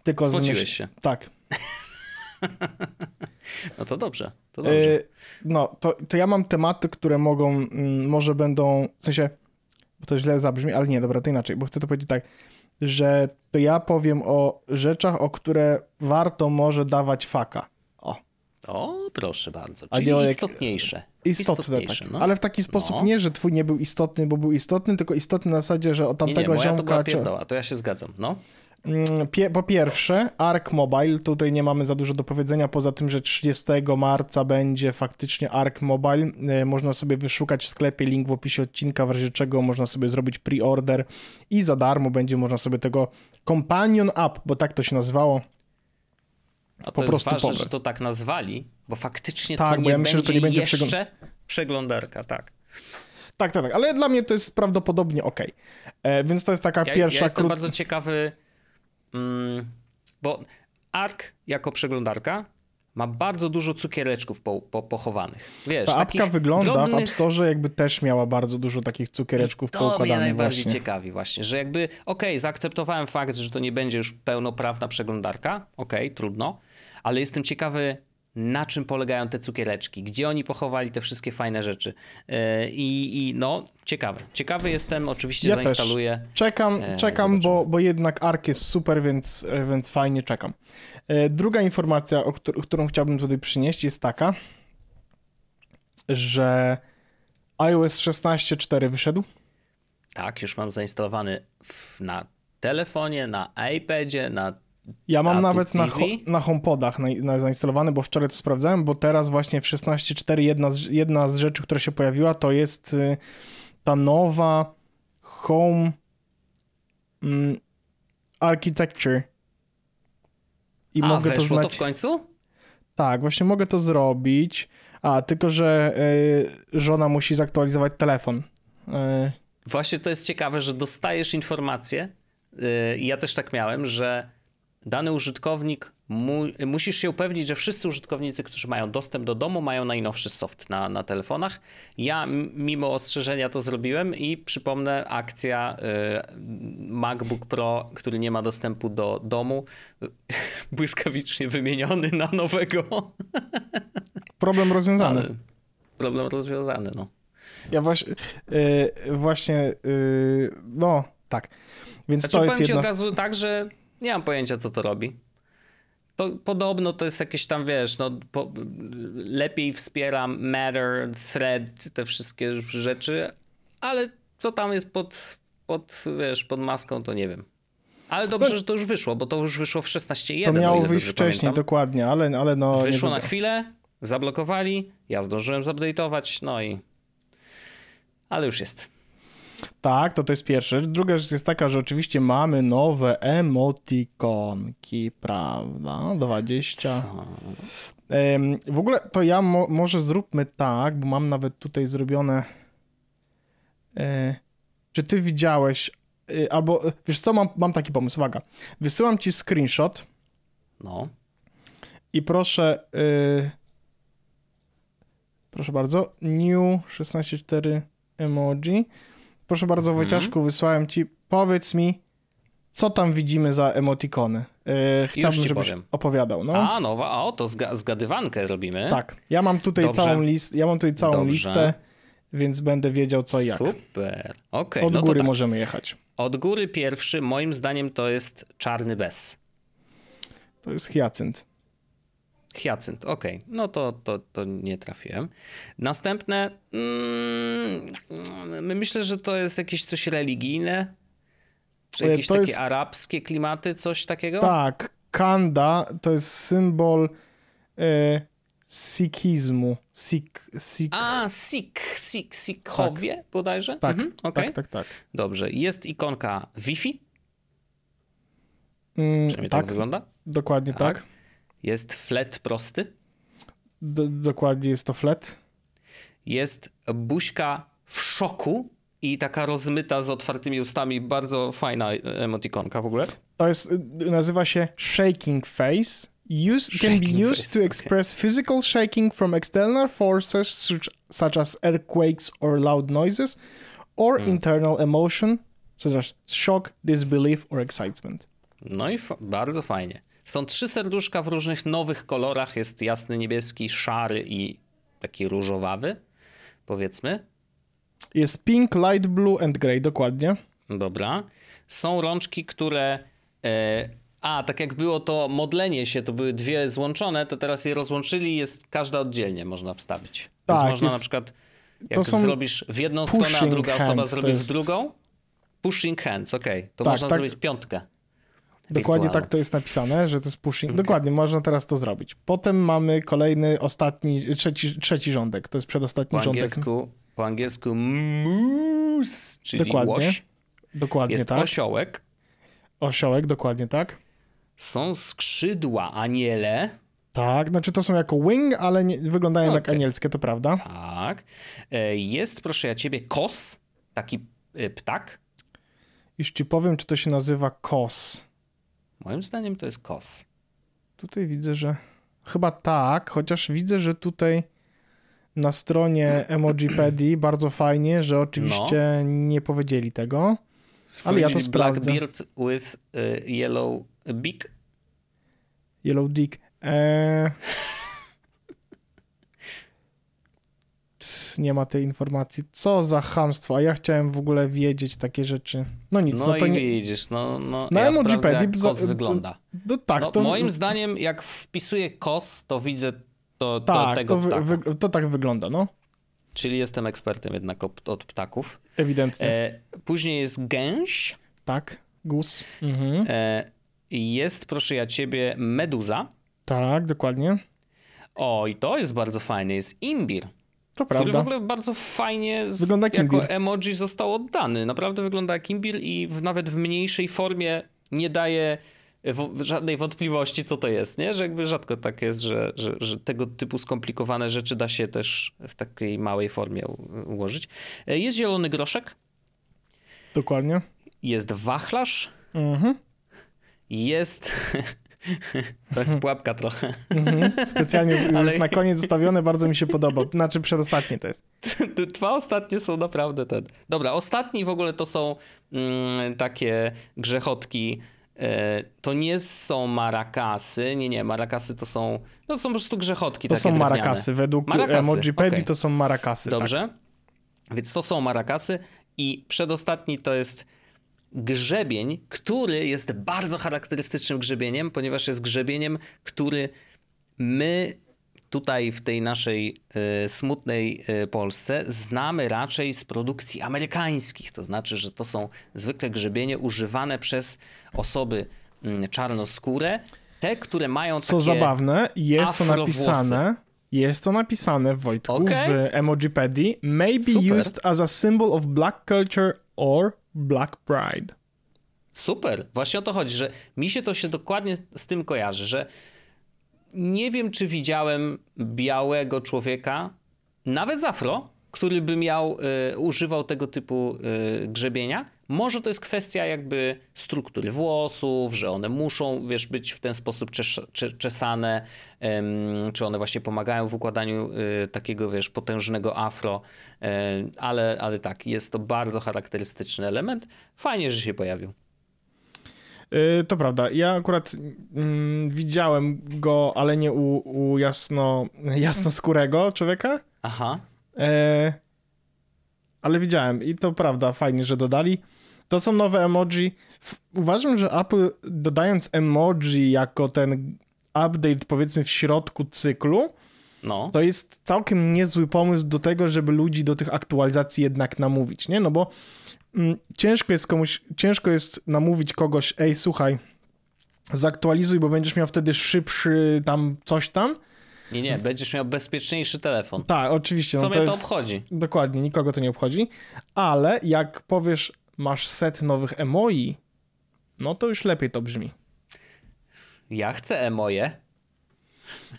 Tylko Spociłeś się. Tak. No to dobrze, to y, dobrze. no, to, to ja mam tematy, które mogą, mm, może będą, w sensie bo to źle zabrzmi, ale nie, dobra, to inaczej, bo chcę to powiedzieć tak, że to ja powiem o rzeczach, o które warto może dawać faka. O. O, proszę bardzo. Czyli nie, istotniejsze. Istotne, tak. istotniejsze, tak. No. Ale w taki sposób no. nie, że twój nie był istotny, bo był istotny, tylko istotny na zasadzie, że o tamtego nie, nie, ziomka... To, była pierdoła, to ja się zgadzam, no. Mm, po pierwsze, ARK Mobile, tutaj nie mamy za dużo do powiedzenia, poza tym, że 30 marca będzie faktycznie ARK Mobile. E, można sobie wyszukać w sklepie link w opisie odcinka, w razie czego można sobie zrobić pre-order i za darmo będzie można sobie tego Companion App, bo tak to się nazywało. A no to po jest prostu ważne, że to tak nazwali, bo faktycznie tak, to, nie ja myślę, że to nie będzie jeszcze przeglądarka, tak. Tak, tak, tak, ale dla mnie to jest prawdopodobnie ok. E, więc to jest taka ja, pierwsza... Ja jestem krót... bardzo ciekawy Mm, bo ARK jako przeglądarka ma bardzo dużo cukiereczków po, po, pochowanych. Wiesz, Ta apka wygląda drobnych... w App Store jakby też miała bardzo dużo takich cukiereczków I to poukładanych. To mnie najbardziej właśnie. ciekawi właśnie, że jakby okej, okay, zaakceptowałem fakt, że to nie będzie już pełnoprawna przeglądarka, okej, okay, trudno, ale jestem ciekawy na czym polegają te cukiereczki, gdzie oni pochowali te wszystkie fajne rzeczy. E, I, i no, ciekawe, Ciekawy jestem, oczywiście ja zainstaluję. Też. Czekam, e, czekam, bo, bo jednak ARK jest super, więc, więc fajnie czekam. E, druga informacja, o któr którą chciałbym tutaj przynieść, jest taka, że iOS 16.4 wyszedł. Tak, już mam zainstalowany w, na telefonie, na iPadzie, na ja mam Apple nawet TV? na, na HomePodach na, na zainstalowany, bo wczoraj to sprawdzałem, bo teraz właśnie w 16.4 jedna z, jedna z rzeczy, która się pojawiła, to jest y, ta nowa Home mm, Architecture. I A, mogę to, znać... to w końcu? Tak, właśnie mogę to zrobić. A, tylko że y, żona musi zaktualizować telefon. Y... Właśnie to jest ciekawe, że dostajesz informację. Y, ja też tak miałem, że dany użytkownik, mu, musisz się upewnić, że wszyscy użytkownicy, którzy mają dostęp do domu, mają najnowszy soft na, na telefonach. Ja mimo ostrzeżenia to zrobiłem i przypomnę, akcja y, MacBook Pro, który nie ma dostępu do domu, błyskawicznie wymieniony na nowego. Problem rozwiązany. Ale problem rozwiązany, no. Ja y, właśnie, yy, właśnie yy, no tak. Więc znaczy, to jest jedna... od razu tak, że nie mam pojęcia, co to robi. To podobno to jest jakieś tam, wiesz, no, po, lepiej wspiera Matter, Thread, te wszystkie rzeczy, ale co tam jest pod, pod, wiesz, pod maską, to nie wiem. Ale dobrze, że to już wyszło, bo to już wyszło w 16.1. To miało wyjść wcześniej, pamiętam. dokładnie, ale, ale no... Wyszło na chwilę, zablokowali, ja zdążyłem zupdate'ować, no i... Ale już jest. Tak, to to jest pierwsze. Druga rzecz jest taka, że oczywiście mamy nowe emotikonki, prawda? 20. W ogóle to ja mo może zróbmy tak, bo mam nawet tutaj zrobione. E, czy ty widziałeś, e, albo e, wiesz co, mam, mam taki pomysł, uwaga. Wysyłam ci screenshot. No. I proszę, proszę bardzo, new 164 emoji. Proszę bardzo, mhm. Wojciaszku, wysłałem ci. Powiedz mi, co tam widzimy za emotikony? E, chciałbym, żebyś powiem. opowiadał. No. A, nowa, a oto zgadywankę robimy. Tak, ja mam tutaj Dobrze. całą, list ja mam tutaj całą listę, więc będę wiedział co i jak. Super, okej. Okay, Od no góry tak. możemy jechać. Od góry pierwszy, moim zdaniem, to jest czarny bez. To jest hyacynt. Hyacynt, okej, okay. no to, to, to nie trafiłem. Następne, mm, myślę, że to jest jakieś coś religijne, czy jakieś to takie jest... arabskie klimaty, coś takiego? Tak, kanda to jest symbol e, sikizmu. Sik, sik. A, sik, sik, sikhowie tak. bodajże? Tak, mhm, okay. tak, tak, tak. Dobrze, jest ikonka Wi-Fi? Mm, mi tak, tak wygląda? Dokładnie tak. tak. Jest flet prosty? dokładnie jest to flet. Jest buźka w szoku i taka rozmyta z otwartymi ustami, bardzo fajna e, emotikonka w ogóle. To jest, y, nazywa się Shaking Face. Use, shaking can be used face, to express okay. physical shaking from external forces such, such as earthquakes or loud noises or hmm. internal emotion such as shock, disbelief or excitement. No i bardzo fajnie. Są trzy serduszka w różnych nowych kolorach. Jest jasny, niebieski, szary i taki różowawy, powiedzmy. Jest pink, light blue and grey, dokładnie. Dobra. Są rączki, które... E, a, tak jak było to modlenie się, to były dwie złączone, to teraz je rozłączyli jest każda oddzielnie można wstawić. Tak, Więc można jest... na przykład, jak zrobisz w jedną stronę, a druga osoba zrobi jest... w drugą, pushing hands, okej. Okay. To tak, można tak. zrobić piątkę. Dokładnie tak to jest napisane, że to jest pushing. Okay. Mhm. Dokładnie, można teraz to zrobić. Potem mamy kolejny, ostatni, trzeci, trzeci rządek. To jest przedostatni po rządek. Angielsku, po angielsku moose, czyli dokładnie, łoś. Dokładnie jest tak. osiołek. Osiołek, dokładnie tak. Są skrzydła aniele. Tak, znaczy to są jako wing, ale nie, wyglądają okay. jak anielskie, to prawda. Tak. E, jest, proszę ja ciebie, kos, taki e, ptak. Już ci powiem, czy to się nazywa kos. Moim zdaniem to jest kos. Tutaj widzę, że chyba tak, chociaż widzę, że tutaj na stronie Emojipedii bardzo fajnie, że oczywiście no. nie powiedzieli tego. Ale ja to sprawdzę. beard with yellow beak. Yellow dick. Eee... nie ma tej informacji. Co za hamstwo, a ja chciałem w ogóle wiedzieć takie rzeczy. No nic, no, no to i nie... widzisz, no, no na no ja Emojipedii kos wygląda. No, tak, no, to... Moim zdaniem jak wpisuję kos, to widzę to, to tak, tego to, wy, wy, to tak wygląda, no. Czyli jestem ekspertem jednak od, od ptaków. Ewidentnie. E, później jest gęś. Tak, gus. Mhm. E, jest, proszę ja ciebie, meduza. Tak, dokładnie. O, i to jest bardzo fajne, jest imbir. To prawda. Który w ogóle bardzo fajnie z, wygląda jako emoji został oddany. Naprawdę wygląda jak imbir i w, nawet w mniejszej formie nie daje w, żadnej wątpliwości, co to jest, nie? Że jakby rzadko tak jest, że, że, że, tego typu skomplikowane rzeczy da się też w takiej małej formie ułożyć. E, jest zielony groszek. Dokładnie. Jest wachlarz. Mhm. Jest To jest pułapka trochę. Mhm. Specjalnie jest na koniec zostawione, bardzo mi się podoba. Znaczy przedostatnie to jest. Dwa ostatnie są naprawdę ten. Dobra, ostatni w ogóle to są mm, takie grzechotki. E, to nie są marakasy, nie, nie, marakasy to są, no to są po prostu grzechotki. To są drewniane. marakasy, według marakasy. Emojipedii okay. to są marakasy. Tak. Dobrze, tak. więc to są marakasy i przedostatni to jest grzebień, który jest bardzo charakterystycznym grzebieniem, ponieważ jest grzebieniem, który my tutaj w tej naszej y, smutnej y, Polsce znamy raczej z produkcji amerykańskich. To znaczy, że to są zwykle grzebienie używane przez osoby y, czarnoskóre, te, które mają takie Co zabawne, jest to napisane... Jest to napisane, Wojtku, okay. w Emojipedii. May be Super. used as a symbol of black culture or Black Pride. Super, właśnie o to chodzi, że mi się to się dokładnie z tym kojarzy, że nie wiem, czy widziałem białego człowieka, nawet z afro, który by miał, y, używał tego typu y, grzebienia. Może to jest kwestia jakby struktury włosów, że one muszą, wiesz, być w ten sposób czes czesane, ym, czy one właśnie pomagają w układaniu y, takiego, wiesz, potężnego afro, ale, ale tak, jest to bardzo charakterystyczny element. Fajnie, że się pojawił. To prawda. Ja akurat mm, widziałem go, ale nie u, u jasno, jasnoskórego człowieka. Aha. E, ale widziałem i to prawda, fajnie, że dodali. To są nowe emoji. Uważam, że Apple dodając emoji jako ten update powiedzmy w środku cyklu, no. to jest całkiem niezły pomysł do tego, żeby ludzi do tych aktualizacji jednak namówić, nie? No bo mm, ciężko jest komuś, ciężko jest namówić kogoś, ej słuchaj, zaktualizuj, bo będziesz miał wtedy szybszy tam coś tam, nie, nie, będziesz miał bezpieczniejszy telefon. Tak, oczywiście. Co no, mnie to, jest... to obchodzi? Dokładnie, nikogo to nie obchodzi, ale jak powiesz, masz set nowych emoji, no to już lepiej to brzmi. Ja chcę emoje.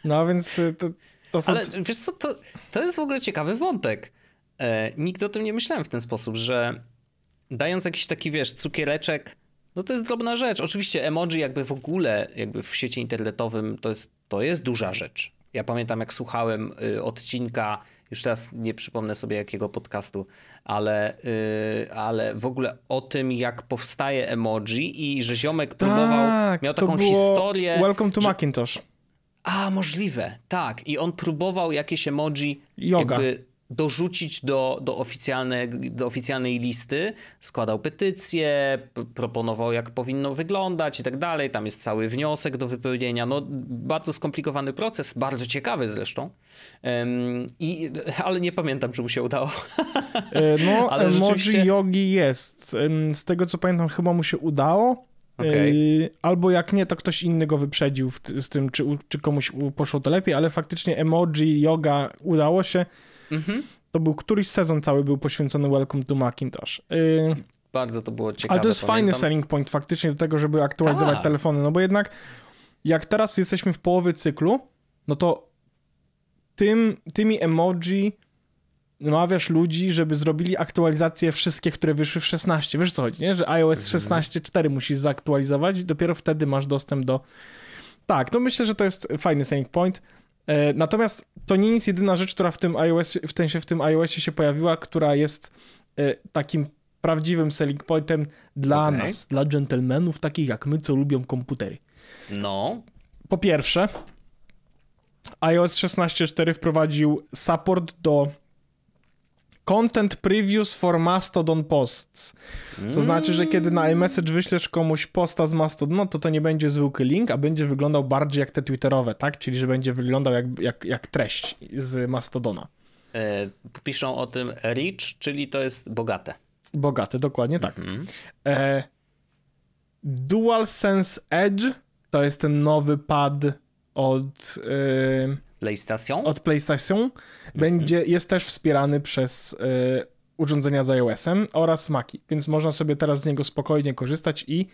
No więc y, to, to są... Ale wiesz co, to, to jest w ogóle ciekawy wątek. E, nigdy o tym nie myślałem w ten sposób, że dając jakiś taki, wiesz, cukiereczek, no to jest drobna rzecz. Oczywiście emoji jakby w ogóle, jakby w sieci internetowym to jest, to jest duża rzecz. Ja pamiętam, jak słuchałem y, odcinka, już teraz nie przypomnę sobie jakiego podcastu, ale, y, ale w ogóle o tym, jak powstaje emoji i że ziomek próbował, tak, miał taką historię. Welcome to że... Macintosh. A, możliwe, tak. I on próbował jakieś emoji. Yoga. Jakby, dorzucić do, do, oficjalne, do oficjalnej listy. Składał petycję, proponował, jak powinno wyglądać i tak dalej. Tam jest cały wniosek do wypełnienia. No, bardzo skomplikowany proces, bardzo ciekawy zresztą. Um, i, ale nie pamiętam, czy mu się udało. E, no, ale rzeczywiście... emoji yogi jest. Z tego, co pamiętam, chyba mu się udało. E, okay. Albo jak nie, to ktoś inny go wyprzedził z tym, czy, czy komuś poszło to lepiej, ale faktycznie emoji, yoga udało się. Mhm. To był któryś sezon cały był poświęcony Welcome to Macintosh. Y, Bardzo to było ciekawe. Ale to jest pamiętam. fajny selling point faktycznie do tego, żeby aktualizować Ta. telefony, no bo jednak jak teraz jesteśmy w połowie cyklu, no to tym, tymi emoji namawiasz ludzi, żeby zrobili aktualizacje wszystkie, które wyszły w 16. Wiesz co chodzi, nie? Że iOS 16.4 mhm. musisz zaktualizować i dopiero wtedy masz dostęp do... Tak, no myślę, że to jest fajny selling point. E, natomiast to nie jest jedyna rzecz, która w tym iOS, w się w tym iOSie się pojawiła, która jest e, takim prawdziwym selling pointem dla okay. nas, dla dżentelmenów takich jak my, co lubią komputery. No. Po pierwsze, iOS 16.4 wprowadził support do Content previews for Mastodon posts. To znaczy, że kiedy na mm. iMessage wyślesz komuś posta z Mastodonu, no to to nie będzie zwykły link, a będzie wyglądał bardziej jak te Twitterowe, tak? Czyli, że będzie wyglądał jak, jak, jak treść z Mastodona. E, piszą o tym rich, czyli to jest bogate. Bogate, dokładnie tak. Mhm. E, DualSense Edge to jest ten nowy pad od... Y, PlayStation? Od PlayStation mm -hmm. będzie, mhm. jest też wspierany przez y, urządzenia z iOS-em oraz Maci, więc można sobie teraz z niego spokojnie korzystać i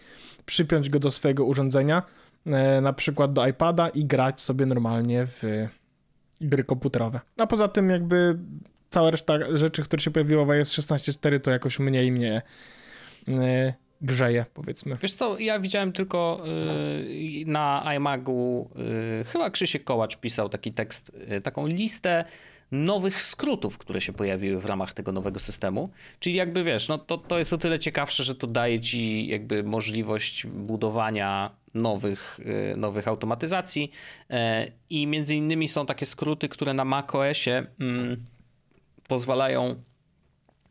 przypiąć go do swojego urządzenia, y, na przykład do iPada i grać sobie normalnie w gry komputerowe. A poza tym jakby cała reszta rzeczy, które się pojawiło w iOS 16.4 to jakoś mniej mnie e, grzeje, powiedzmy. Wiesz co, ja widziałem tylko y, na iMagu, y, chyba Krzysiek Kołacz pisał taki tekst, y, taką listę nowych skrótów, które się pojawiły w ramach tego nowego systemu. Czyli jakby wiesz, no to, to jest o tyle ciekawsze, że to daje ci jakby możliwość budowania nowych, nowych automatyzacji i między innymi są takie skróty, które na macOSie mm, pozwalają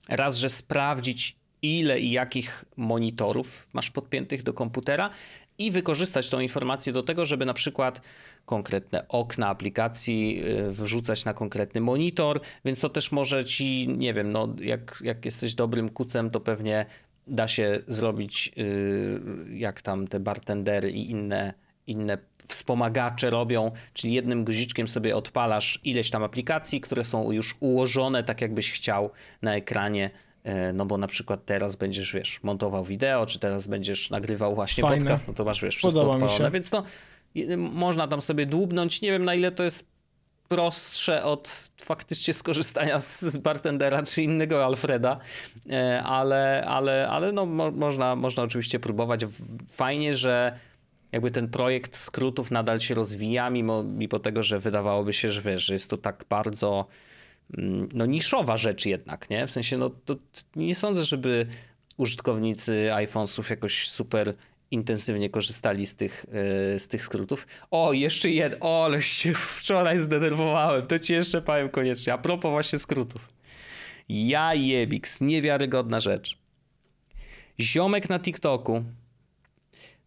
raz, że sprawdzić ile i jakich monitorów masz podpiętych do komputera i wykorzystać tą informację do tego, żeby na przykład konkretne okna aplikacji y, wrzucać na konkretny monitor, więc to też może ci, nie wiem, no jak, jak jesteś dobrym kucem, to pewnie da się zrobić, y, jak tam te bartendery i inne, inne wspomagacze robią, czyli jednym guziczkiem sobie odpalasz ileś tam aplikacji, które są już ułożone tak, jakbyś chciał na ekranie E, no bo na przykład teraz będziesz, wiesz, montował wideo, czy teraz będziesz nagrywał właśnie Fajne. podcast, no to masz, wiesz, wszystko Podoba odpalone. Mi się. Więc no, można tam sobie dłubnąć. Nie wiem, na ile to jest prostsze od faktycznie skorzystania z, bartendera czy innego Alfreda, e, ale, ale, ale no, mo, można, można oczywiście próbować. Fajnie, że jakby ten projekt skrótów nadal się rozwija, mimo, mimo tego, że wydawałoby się, że wiesz, że jest to tak bardzo Mm, no, niszowa rzecz jednak, nie? W sensie, no to nie sądzę, żeby użytkownicy iPhone'sów jakoś super intensywnie korzystali z tych, e, z tych skrótów. O, jeszcze jeden, o, ale się wczoraj zdenerwowałem, to ci jeszcze powiem koniecznie. A propos właśnie skrótów. Ja jebiks, niewiarygodna rzecz. Ziomek na TikToku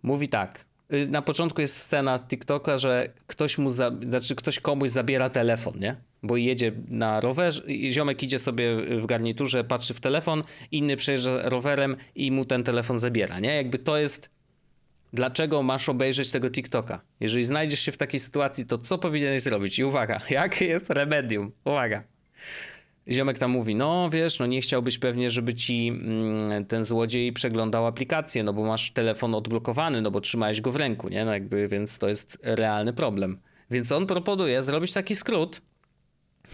mówi tak. Y, na początku jest scena TikToka, że ktoś mu, za, znaczy ktoś komuś zabiera telefon, nie? bo jedzie na rowerze, ziomek idzie sobie w garniturze, patrzy w telefon, inny przejeżdża rowerem i mu ten telefon zabiera, nie? Jakby to jest dlaczego masz obejrzeć tego TikToka? Jeżeli znajdziesz się w takiej sytuacji, to co powinieneś zrobić? I uwaga, jakie jest remedium? Uwaga. Ziomek tam mówi, no wiesz, no nie chciałbyś pewnie, żeby ci mm, ten złodziej przeglądał aplikację, no bo masz telefon odblokowany, no bo trzymałeś go w ręku, nie? No jakby, więc to jest realny problem. Więc on proponuje zrobić taki skrót,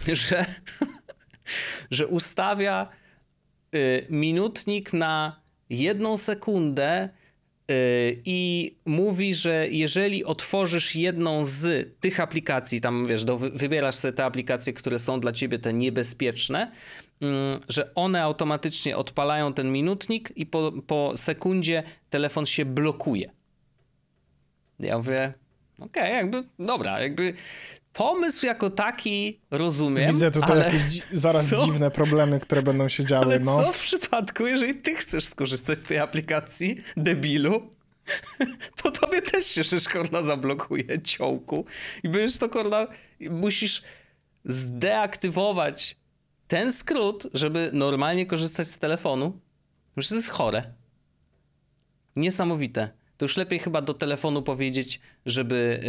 że, że ustawia y, minutnik na jedną sekundę y, i mówi, że jeżeli otworzysz jedną z tych aplikacji, tam wiesz, do, wybierasz sobie te aplikacje, które są dla ciebie te niebezpieczne, mm, że one automatycznie odpalają ten minutnik i po, po sekundzie telefon się blokuje. Ja mówię, Okej, okay, jakby, dobra, jakby pomysł jako taki rozumiem. Widzę tutaj ale... jakieś zaraz co? dziwne problemy, które będą się działy. Ale no. co w przypadku, jeżeli ty chcesz skorzystać z tej aplikacji, debilu? To tobie też się korna zablokuje, ciołku. I będziesz to korna. Musisz zdeaktywować ten skrót, żeby normalnie korzystać z telefonu. Przecież to jest chore. Niesamowite to już lepiej chyba do telefonu powiedzieć, żeby,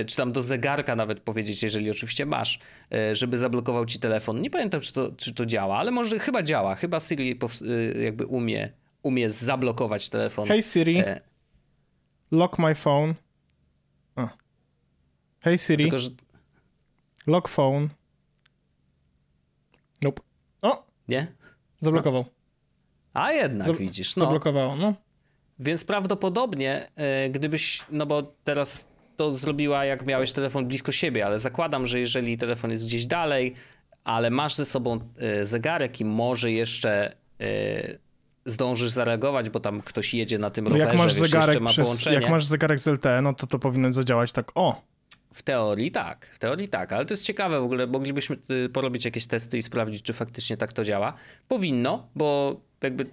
e, czy tam do zegarka nawet powiedzieć, jeżeli oczywiście masz, e, żeby zablokował ci telefon. Nie pamiętam, czy to, czy to działa, ale może chyba działa. Chyba Siri e, jakby umie, umie zablokować telefon. Hey Siri, e... lock my phone. A. Hey Siri, Tylko, że... lock phone. Nope. O! Nie? Zablokował. A jednak Zab widzisz. No. Zablokowało, no. Więc prawdopodobnie, e, gdybyś, no bo teraz to zrobiła, jak miałeś telefon blisko siebie, ale zakładam, że jeżeli telefon jest gdzieś dalej, ale masz ze sobą e, zegarek i może jeszcze e, zdążysz zareagować, bo tam ktoś jedzie na tym no rowerze, jak masz wiesz, zegarek ma przez, połączenie. Jak masz zegarek z LTE, no to to powinno zadziałać tak o. W teorii tak, w teorii tak, ale to jest ciekawe w ogóle, moglibyśmy y, porobić jakieś testy i sprawdzić, czy faktycznie tak to działa. Powinno, bo jakby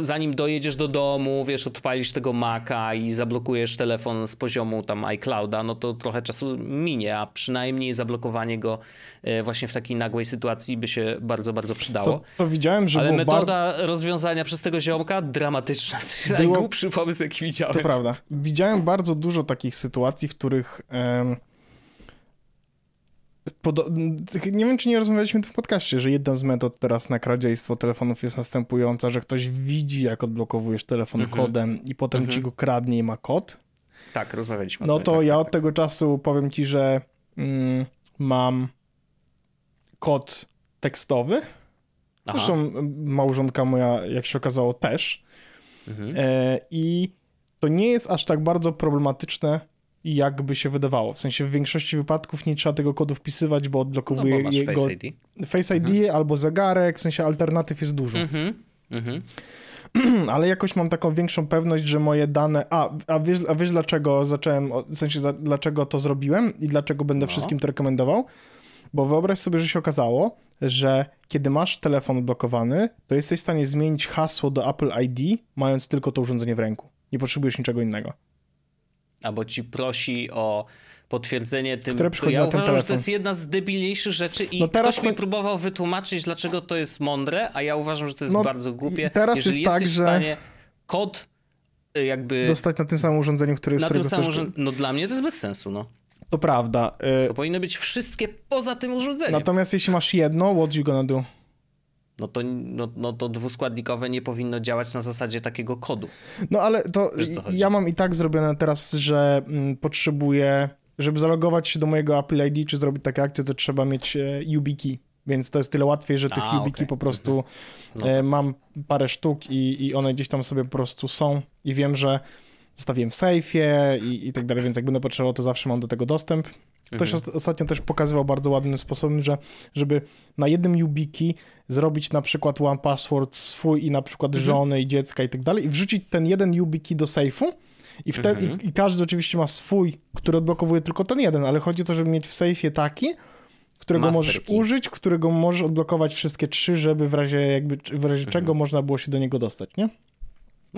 zanim dojedziesz do domu, wiesz, odpalisz tego Maca i zablokujesz telefon z poziomu tam iClouda, no to trochę czasu minie, a przynajmniej zablokowanie go e, właśnie w takiej nagłej sytuacji by się bardzo, bardzo przydało. To, to widziałem, że Ale metoda bar... rozwiązania przez tego ziomka dramatyczna. Było... Najgłupszy pomysł, jaki widziałem. To prawda. Widziałem bardzo dużo takich sytuacji, w których nie wiem, czy nie rozmawialiśmy w podcaście, że jedna z metod teraz na kradzieństwo telefonów jest następująca, że ktoś widzi, jak odblokowujesz telefon mm -hmm. kodem i potem mm -hmm. ci mhm. go kradnie i ma kod. Tak, rozmawialiśmy. No to tak, ja tak, od tak. tego czasu powiem ci, że mm, mam kod tekstowy. Aha. Zresztą małżonka moja, jak się okazało, też. Mhm. E, I to nie jest aż tak bardzo problematyczne jakby się wydawało. W sensie w większości wypadków nie trzeba tego kodu wpisywać, bo odblokowuje no, bo jego... Face ID, face ID mhm. albo zegarek, w sensie alternatyw jest dużo. Mhm. Mhm. Ale jakoś mam taką większą pewność, że moje dane. A, a, wiesz, a wiesz dlaczego zacząłem, w sensie za, dlaczego to zrobiłem i dlaczego będę no. wszystkim to rekomendował? Bo wyobraź sobie, że się okazało, że kiedy masz telefon blokowany, to jesteś w stanie zmienić hasło do Apple ID, mając tylko to urządzenie w ręku. Nie potrzebujesz niczego innego albo ci prosi o potwierdzenie tym, które to ja uważam, telefon. to jest jedna z debilniejszych rzeczy i no teraz ktoś to... mi próbował wytłumaczyć, dlaczego to jest mądre, a ja uważam, że to jest no, bardzo głupie. Teraz Jeżeli jest tak, jesteś tak, że... w stanie kod y, jakby... Dostać na tym samym urządzeniu, które jest... Na tym samym chcesz... No dla mnie to jest bez sensu, no. To prawda. Y... To powinny być wszystkie poza tym urządzeniem. Natomiast jeśli masz jedno, what you gonna do? no to, no, no to dwuskładnikowe nie powinno działać na zasadzie takiego kodu. No ale to Wiesz, ja mam i tak zrobione teraz, że m, mm, potrzebuję, żeby zalogować się do mojego Apple ID czy zrobić takie akcje, to trzeba mieć e, YubiKey. Więc to jest tyle łatwiej, że tych A, YubiKey okay. po prostu mhm. e, no e, mam parę sztuk i, i one gdzieś tam sobie po prostu są i wiem, że zostawiłem w sejfie i, i tak dalej, więc jak będę potrzebował, to zawsze mam do tego dostęp. Ktoś mhm. ostatnio też pokazywał bardzo ładnym sposobem, że żeby na jednym YubiKey zrobić na przykład one password swój i na przykład mhm. żony i dziecka i tak dalej i wrzucić ten jeden YubiKey do sejfu i, wtedy, mhm. i, i, każdy oczywiście ma swój, który odblokowuje tylko ten jeden, ale chodzi o to, żeby mieć w sejfie taki, którego Master możesz key. użyć, którego możesz odblokować wszystkie trzy, żeby w razie, jakby, w razie mhm. czego można było się do niego dostać, nie?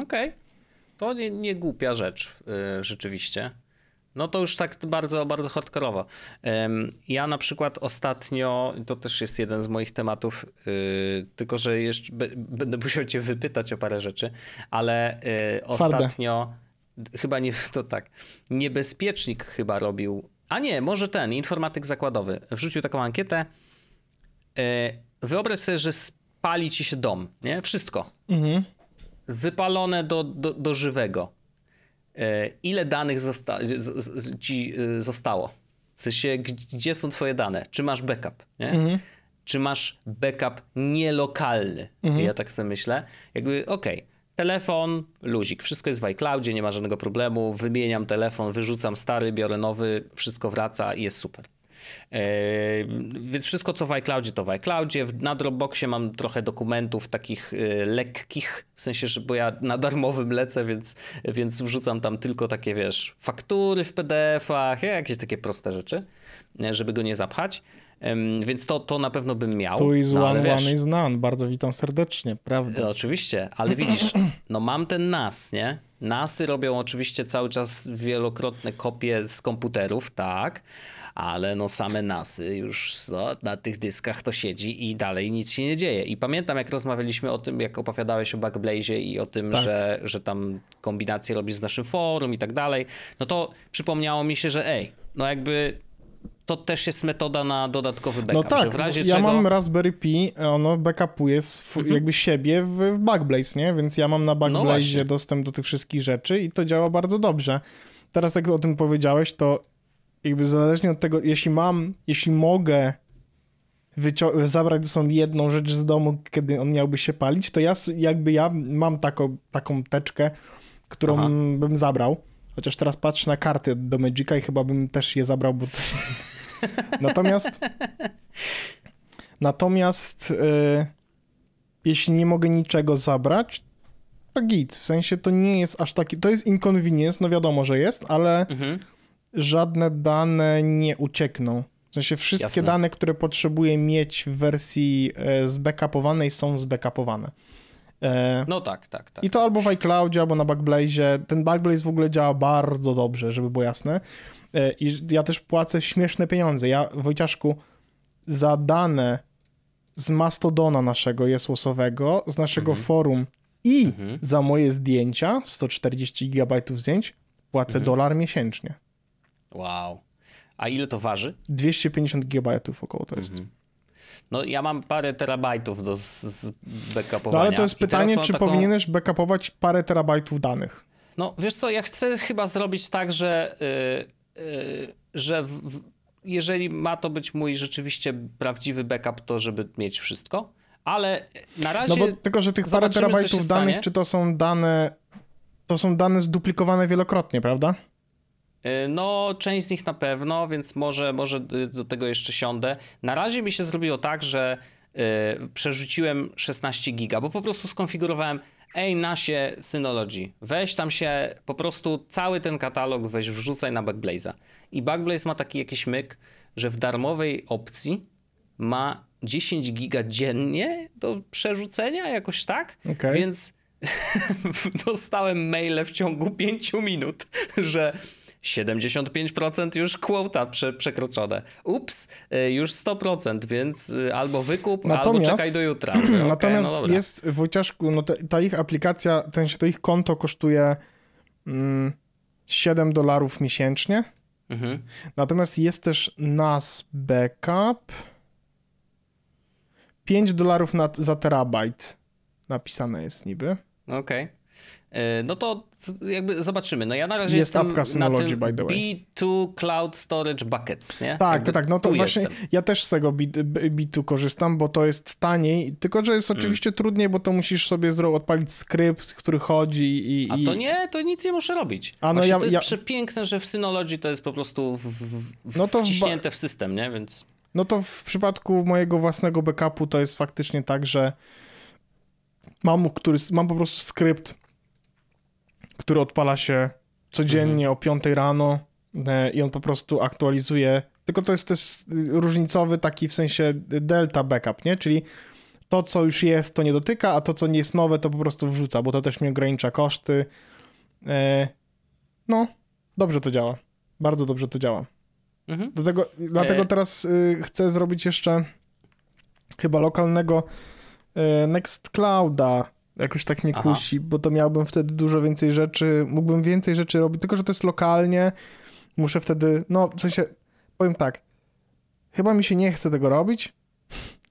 Okej. Okay. To nie, nie, głupia rzecz, yy, rzeczywiście. No to już tak bardzo, bardzo hardkorowo. Ja na przykład ostatnio, to też jest jeden z moich tematów, y, tylko że jeszcze będę musiał cię wypytać o parę rzeczy, ale y, ostatnio, Twarde. chyba nie, to tak, niebezpiecznik chyba robił, a nie, może ten, informatyk zakładowy, wrzucił taką ankietę, y, wyobraź sobie, że spali ci się dom, nie? Wszystko. Mhm. Wypalone do, do, do żywego E, ile danych zosta ci e, zostało. W sensie, gdzie są twoje dane? Czy masz backup? Nie? Mhm. Czy masz backup nielokalny? Mhm. Ja tak sobie myślę. Jakby, okej, okay, telefon, luzik, wszystko jest w iCloudzie, nie ma żadnego problemu, wymieniam telefon, wyrzucam stary, biorę nowy, wszystko wraca i jest super. Więc wszystko co w iCloudzie to w iCloudzie. Na Dropboxie mam trochę dokumentów takich e, lekkich, w sensie, że bo ja na darmowym lecę, więc, więc wrzucam tam tylko takie, wiesz, faktury w PDF-ach, jakieś takie proste rzeczy, e, żeby go nie zapchać. Więc to, to na pewno bym miał. Tu is no, one, wiesz, one is none. Bardzo witam serdecznie, prawda? E, oczywiście, ale widzisz, no mam ten NAS, nie? NASy robią oczywiście cały czas wielokrotne kopie z komputerów, tak? ale no same nasy już no, na tych dyskach to siedzi i dalej nic się nie dzieje. I pamiętam, jak rozmawialiśmy o tym, jak opowiadałeś o Backblaze i o tym, tak. że, że tam kombinacje robisz z naszym forum i tak dalej, no to przypomniało mi się, że ej, no jakby to też jest metoda na dodatkowy backup. No tak, w razie ja czego... mam Raspberry Pi, ono backupuje swój, mhm. jakby siebie w, w Backblaze, nie? Więc ja mam na no Backblaze no dostęp do tych wszystkich rzeczy i to działa bardzo dobrze. Teraz jak o tym powiedziałeś, to jakby zależnie od tego, jeśli mam, jeśli mogę zabrać ze sobą jedną rzecz z domu, kiedy on miałby się palić, to ja jakby ja mam taką, taką teczkę, którą Aha. bym zabrał. Chociaż teraz patrzę na karty do Magica i chyba bym też je zabrał, bo to jest... Natomiast... Natomiast y, jeśli nie mogę niczego zabrać, to git. W sensie to nie jest aż taki... To jest inconvenience, no wiadomo, że jest, ale... Mhm żadne dane nie uciekną. W sensie wszystkie Jasne. dane, które potrzebuję mieć w wersji e, zbackupowanej są zbackupowane. E, no tak, tak, tak. I to albo w iCloudzie, albo na Backblaze. Ten Backblaze w ogóle działa bardzo dobrze, żeby było jasne. E, I ja też płacę śmieszne pieniądze. Ja, Wojciaszku, za dane z Mastodona naszego jesłosowego, z naszego mhm. forum i mhm. za moje zdjęcia, 140 GB zdjęć, płacę mhm. dolar miesięcznie. Wow. A ile to waży? 250 GB około to jest. Mm No ja mam parę terabajtów do backupowania. No ale to jest pytanie, czy taką... powinieneś backupować parę terabajtów danych? No wiesz co, ja chcę chyba zrobić tak, że, yy, yy, że w, jeżeli ma to być mój rzeczywiście prawdziwy backup, to żeby mieć wszystko, ale na razie... No bo tylko, że tych parę terabajtów danych, stanie. czy to są dane, to są dane zduplikowane wielokrotnie, prawda? E, no, część z nich na pewno, więc może, może do tego jeszcze siądę. Na razie mi się zrobiło tak, że yy, przerzuciłem 16 giga, bo po prostu skonfigurowałem ej nasie Synology, weź tam się po prostu cały ten katalog weź wrzucaj na Backblaze'a. I Backblaze ma taki jakiś myk, że w darmowej opcji ma 10 giga dziennie do przerzucenia, jakoś tak, okay. więc dostałem maile w ciągu 5 minut, że 75% już quota prze, przekroczone. Ups, y, już 100%, więc y, albo wykup, natomiast, albo czekaj do jutra. Mówię, no natomiast no jest, Wojciaszku, no ta ich aplikacja, ten, to ich konto kosztuje mm, 7 dolarów miesięcznie. Mhm. Natomiast jest też NAS Backup. 5 dolarów za terabajt napisane jest niby. Okej. Okay. E, no to jakby zobaczymy. No ja na razie jest jestem na tym B2 Cloud Storage Buckets, nie? Tak, jakby tak, no to właśnie jestem. ja też z tego B, B2 korzystam, bo to jest taniej, tylko że jest oczywiście mm. trudniej, bo to musisz sobie odpalić skrypt, który chodzi i... i... A to nie, to nic nie muszę robić. A no ja, to jest ja... przepiękne, że w Synology to jest po prostu w, w, no to wciśnięte w, ba... w system, nie? Więc... No to w przypadku mojego własnego backupu to jest faktycznie tak, że mam, który, mam po prostu skrypt, który odpala się codziennie mhm. o 5 rano e, i on po prostu aktualizuje. Tylko to jest też różnicowy taki w sensie delta backup, nie? Czyli to, co już jest, to nie dotyka, a to, co nie jest nowe, to po prostu wrzuca, bo to też mi ogranicza koszty. E, no, dobrze to działa. Bardzo dobrze to działa. Mhm. Dlatego, dlatego e. teraz y, chcę zrobić jeszcze chyba lokalnego y, Nextclouda Jakoś tak mnie Aha. kusi, bo to miałbym wtedy dużo więcej rzeczy, mógłbym więcej rzeczy robić, tylko że to jest lokalnie. Muszę wtedy, no w sensie, powiem tak, chyba mi się nie chce tego robić.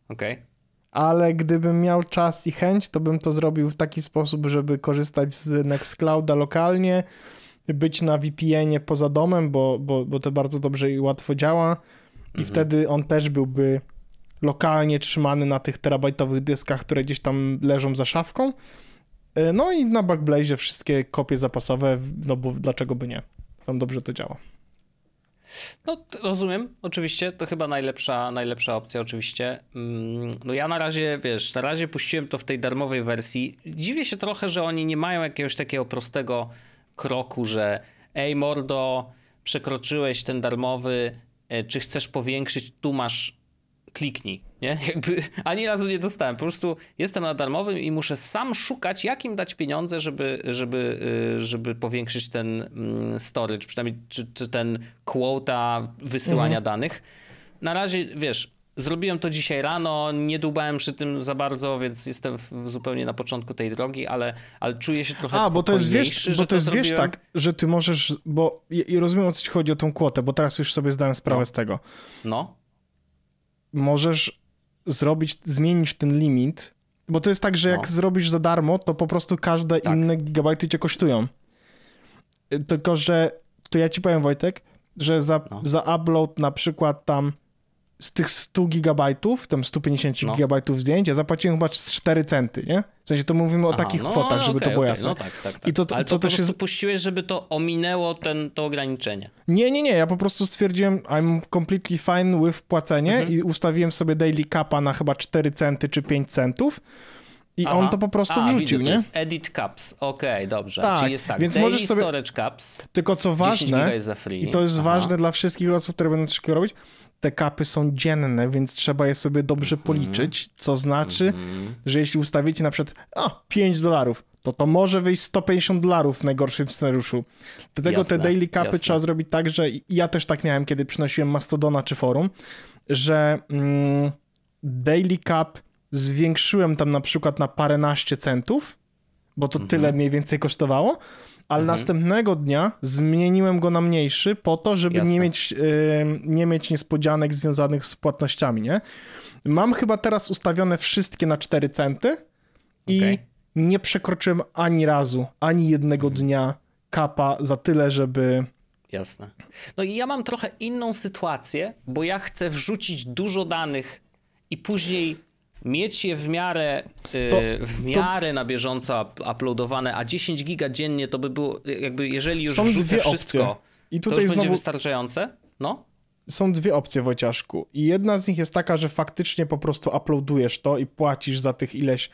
Okej. Okay. Ale gdybym miał czas i chęć, to bym to zrobił w taki sposób, żeby korzystać z Nextclouda lokalnie, być na VPN-ie poza domem, bo, bo, bo to bardzo dobrze i łatwo działa. I mhm. wtedy on też byłby lokalnie trzymany na tych terabajtowych dyskach, które gdzieś tam leżą za szafką. E, no i na Backblaze wszystkie kopie zapasowe, no bo dlaczego by nie? Tam dobrze to działa. No, rozumiem, oczywiście, to chyba najlepsza, najlepsza opcja, oczywiście. Mm, no ja na razie, wiesz, na razie puściłem to w tej darmowej wersji. Dziwię się trochę, że oni nie mają jakiegoś takiego prostego kroku, że ej mordo, przekroczyłeś ten darmowy, e, czy chcesz powiększyć, tu masz kliknij. Nie? Jakby ani razu nie dostałem. Po prostu jestem na darmowym i muszę sam szukać, jakim dać pieniądze, żeby, żeby, y, żeby powiększyć ten mm, storage, przynajmniej czy, czy ten quota wysyłania mhm. danych. Na razie, wiesz, zrobiłem to dzisiaj rano, nie dłubałem przy tym za bardzo, więc jestem w, zupełnie na początku tej drogi, ale, ale czuję się trochę A, bo to jest wiesz, bo to, jest wiesz tak, że ty możesz, bo i, rozumiem o co ci chodzi o tą kwotę, bo teraz już sobie zdałem sprawę no. z tego. No możesz zrobić, zmienić ten limit, bo to jest tak, że jak no. zrobisz za darmo, to po prostu każde tak. inne gigabajty cię kosztują. Tylko, że to ja ci powiem, Wojtek, że za, no. za upload na przykład tam z tych 100 gigabajtów, tam 150 no. gigabajtów zdjęć, ja zapłaciłem chyba 4 centy, nie? W sensie to mówimy o Aha, takich no, kwotach, żeby okay, to było okay, jasne. No tak, tak, tak. I to, Ale co to, to, się puściłeś, żeby to ominęło ten, to ograniczenie. Nie, nie, nie, ja po prostu stwierdziłem I'm completely fine with płacenie mhm. i ustawiłem sobie daily capa na chyba 4 centy czy 5 centów. I Aha. on to po prostu A, wrzucił, widzę, nie? To edit caps. Okej, okay, dobrze. Tak, Czyli jest tak, więc daily możesz sobie... storage caps. Tylko co ważne, i to jest Aha. ważne dla wszystkich osób, które będą coś robić, te kapy są dzienne, więc trzeba je sobie dobrze mhm. policzyć, co znaczy, mhm. że jeśli ustawicie na przykład a, 5 dolarów, to to może wyjść 150 dolarów w najgorszym scenariuszu. Dlatego jasne, te daily kapy jasne. trzeba zrobić tak, że ja też tak miałem, kiedy przynosiłem Mastodona czy forum, że mm, daily cap zwiększyłem tam na przykład na paręnaście centów, bo to mhm. tyle mniej więcej kosztowało, ale mhm. następnego dnia zmieniłem go na mniejszy po to, żeby nie mieć, y, nie mieć niespodzianek związanych z płatnościami, nie? Mam chyba teraz ustawione wszystkie na 4 centy i okay. nie przekroczyłem ani razu, ani jednego mhm. dnia kapa za tyle, żeby... Jasne. No i ja mam trochę inną sytuację, bo ja chcę wrzucić dużo danych i później mieć je w miarę, y, to, w miarę to... na bieżąco uploadowane, a 10 giga dziennie to by było, jakby jeżeli już Są wrzucę wszystko, opcje. I tutaj to już znowu... będzie wystarczające? No? Są dwie opcje, Wojciaszku. I jedna z nich jest taka, że faktycznie po prostu uploadujesz to i płacisz za tych ileś...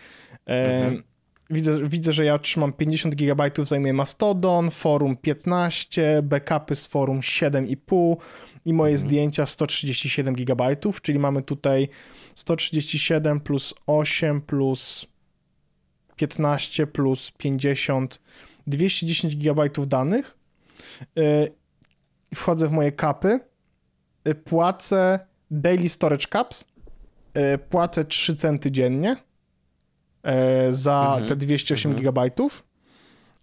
Mhm. widzę, widzę, że ja trzymam 50 GB, zajmuję Mastodon, forum 15, backupy z forum 7,5 i moje mhm. zdjęcia 137 GB, czyli mamy tutaj 137 plus 8 plus 15 plus 50, 210 GB danych. Y, wchodzę w moje kapy, y, płacę daily storage caps, y, płacę 3 centy dziennie za mhm. te 208 mhm. GB.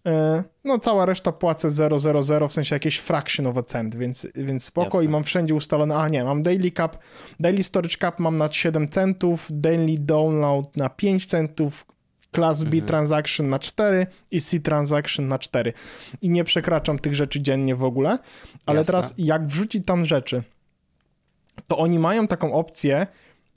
E, no, cała reszta płacę 0,00, w sensie jakieś fraction of a cent, więc, więc spoko Jasne. i mam wszędzie ustalone, a nie, mam daily cap, daily storage cap mam na 7 centów, daily download na 5 centów, class B mhm. transaction na 4 i C transaction na 4 i nie przekraczam tych rzeczy dziennie w ogóle, ale Jasne. teraz jak wrzucić tam rzeczy, to oni mają taką opcję,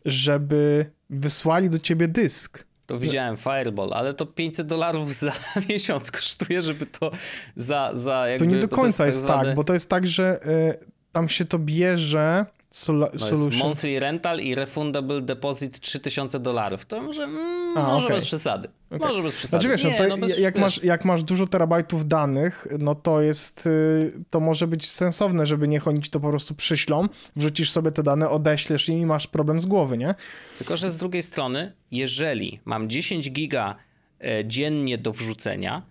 żeby wysłali do ciebie dysk to widziałem Fireball, ale to 500 dolarów za miesiąc kosztuje, żeby to za. za jakby, to nie do końca tak jest, tak, zwane... bo to jest tak, że y, tam się to bierze Sola no solution. Monthly rental i refundable deposit 3000 dolarów. To może, mm, A, może okay. bez przesady. Okay. Może bez przesady. Znaczy wiesz, no Nie, no to no jak, wiesz. masz, jak masz dużo terabajtów danych, no to jest, y, to może być sensowne, żeby niech oni ci to po prostu przyślą, wrzucisz sobie te dane, odeślesz i masz problem z głowy, nie? Tylko, że z drugiej strony, jeżeli mam 10 giga e, dziennie do wrzucenia,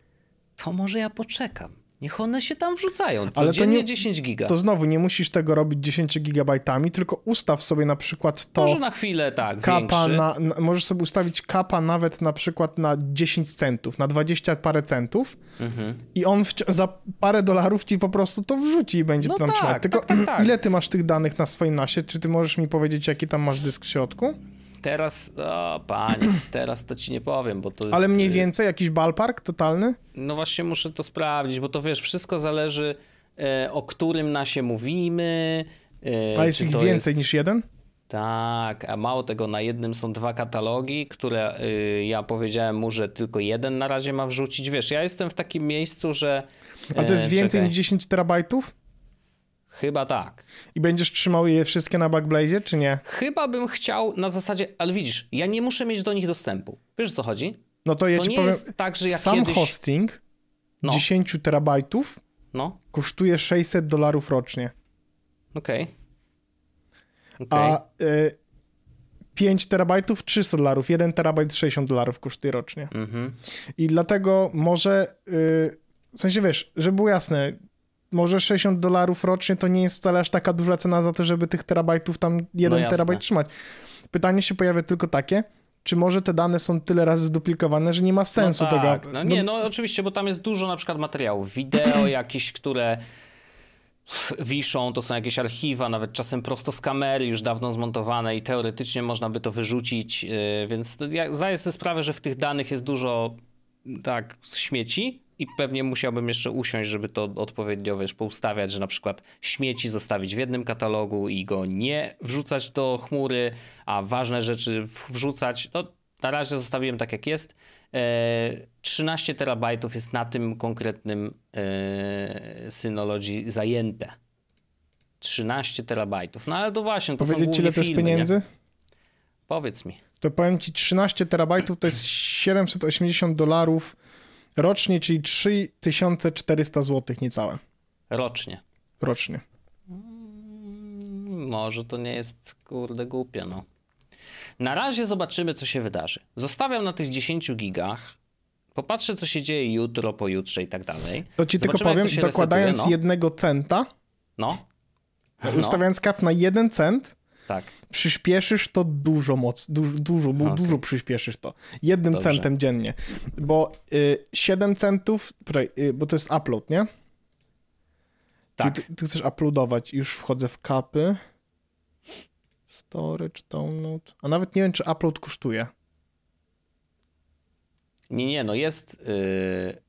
to może ja poczekam Niech one się tam wrzucają. Codziennie Ale to nie, 10 giga. To znowu nie musisz tego robić 10 gigabajtami, tylko ustaw sobie na przykład to. Może na chwilę, tak. Kapa na, na, możesz sobie ustawić kapa nawet na przykład na 10 centów, na 20 parę centów mhm. i on za parę dolarów ci po prostu to wrzuci i będzie no tam tak, trzymać. Tylko tak, tak, tak. ile ty masz tych danych na swoim nasie? Czy ty możesz mi powiedzieć, jaki tam masz dysk w środku? Teraz, o, panie, teraz to ci nie powiem, bo to jest... Ale mniej y, więcej jakiś balpark totalny? No właśnie muszę to sprawdzić, bo to wiesz, wszystko zależy e, o którym nasie mówimy. E, a jest ich więcej jest... niż jeden? Tak, a mało tego, na jednym są dwa katalogi, które y, ja powiedziałem mu, że tylko jeden na razie ma wrzucić. Wiesz, ja jestem w takim miejscu, że. a to jest e, więcej czekaj. niż 10 terabajtów? Chyba tak. I będziesz trzymał je wszystkie na Backblaze, czy nie? Chyba bym chciał na zasadzie, ale widzisz, ja nie muszę mieć do nich dostępu. Wiesz o co chodzi? No to ja to ci nie powiem, jest tak, że ja sam kiedyś... hosting no. 10 terabajtów no. kosztuje 600 dolarów rocznie. Okej. Okay. okay. A y, 5 e, terabajtów 300 dolarów, 1 terabajt 60 dolarów kosztuje rocznie. Mm -hmm. I dlatego może, y, w sensie wiesz, żeby było jasne, może 60 dolarów rocznie to nie jest wcale aż taka duża cena za to, żeby tych terabajtów tam jeden no terabajt trzymać. Pytanie się pojawia tylko takie, czy może te dane są tyle razy zduplikowane, że nie ma no sensu no tak. tego? No nie, no-, no oczywiście, bo tam jest dużo na przykład materiałów, wideo jakieś które wiszą, to są jakieś archiwa, nawet czasem prosto z kamery już dawno zmontowane i teoretycznie można by to wyrzucić, y, więc ja zdaję sobie sprawę, że w tych danych jest dużo tak śmieci, i pewnie musiałbym jeszcze usiąść, żeby to odpowiednio wiesz, poustawiać, że na przykład śmieci zostawić w jednym katalogu i go nie wrzucać do chmury, a ważne rzeczy wrzucać. No, na razie zostawiłem tak jak jest. 13 e, terabajtów jest na tym konkretnym e, Synology zajęte. 13 terabajtów. No ale to właśnie, to Powiedzieć są ile to jest pieniędzy? Nie? Powiedz mi. To powiem ci, 13 terabajtów to jest 780 dolarów Rocznie, czyli 3400 zł niecałe. Rocznie. Rocznie. Mm, może to nie jest kurde głupie, no. Na razie zobaczymy, co się wydarzy. Zostawiam na tych 10 gigach. Popatrzę, co się dzieje jutro, pojutrze i tak dalej. To ci zobaczymy, tylko powiem, dokładając resetuje, no. jednego centa. No. no. Ustawiając kap na jeden cent. Tak przyspieszysz to dużo moc, dużo, dużo, okay. dużo przyspieszysz to. Jednym Dobrze. centem dziennie. Bo y, 7 centów, y, bo to jest upload, nie? Tak. Ty, ty, chcesz uploadować, już wchodzę w kapy. Storage, download. A nawet nie wiem, czy upload kosztuje. Nie, nie, no jest. Y,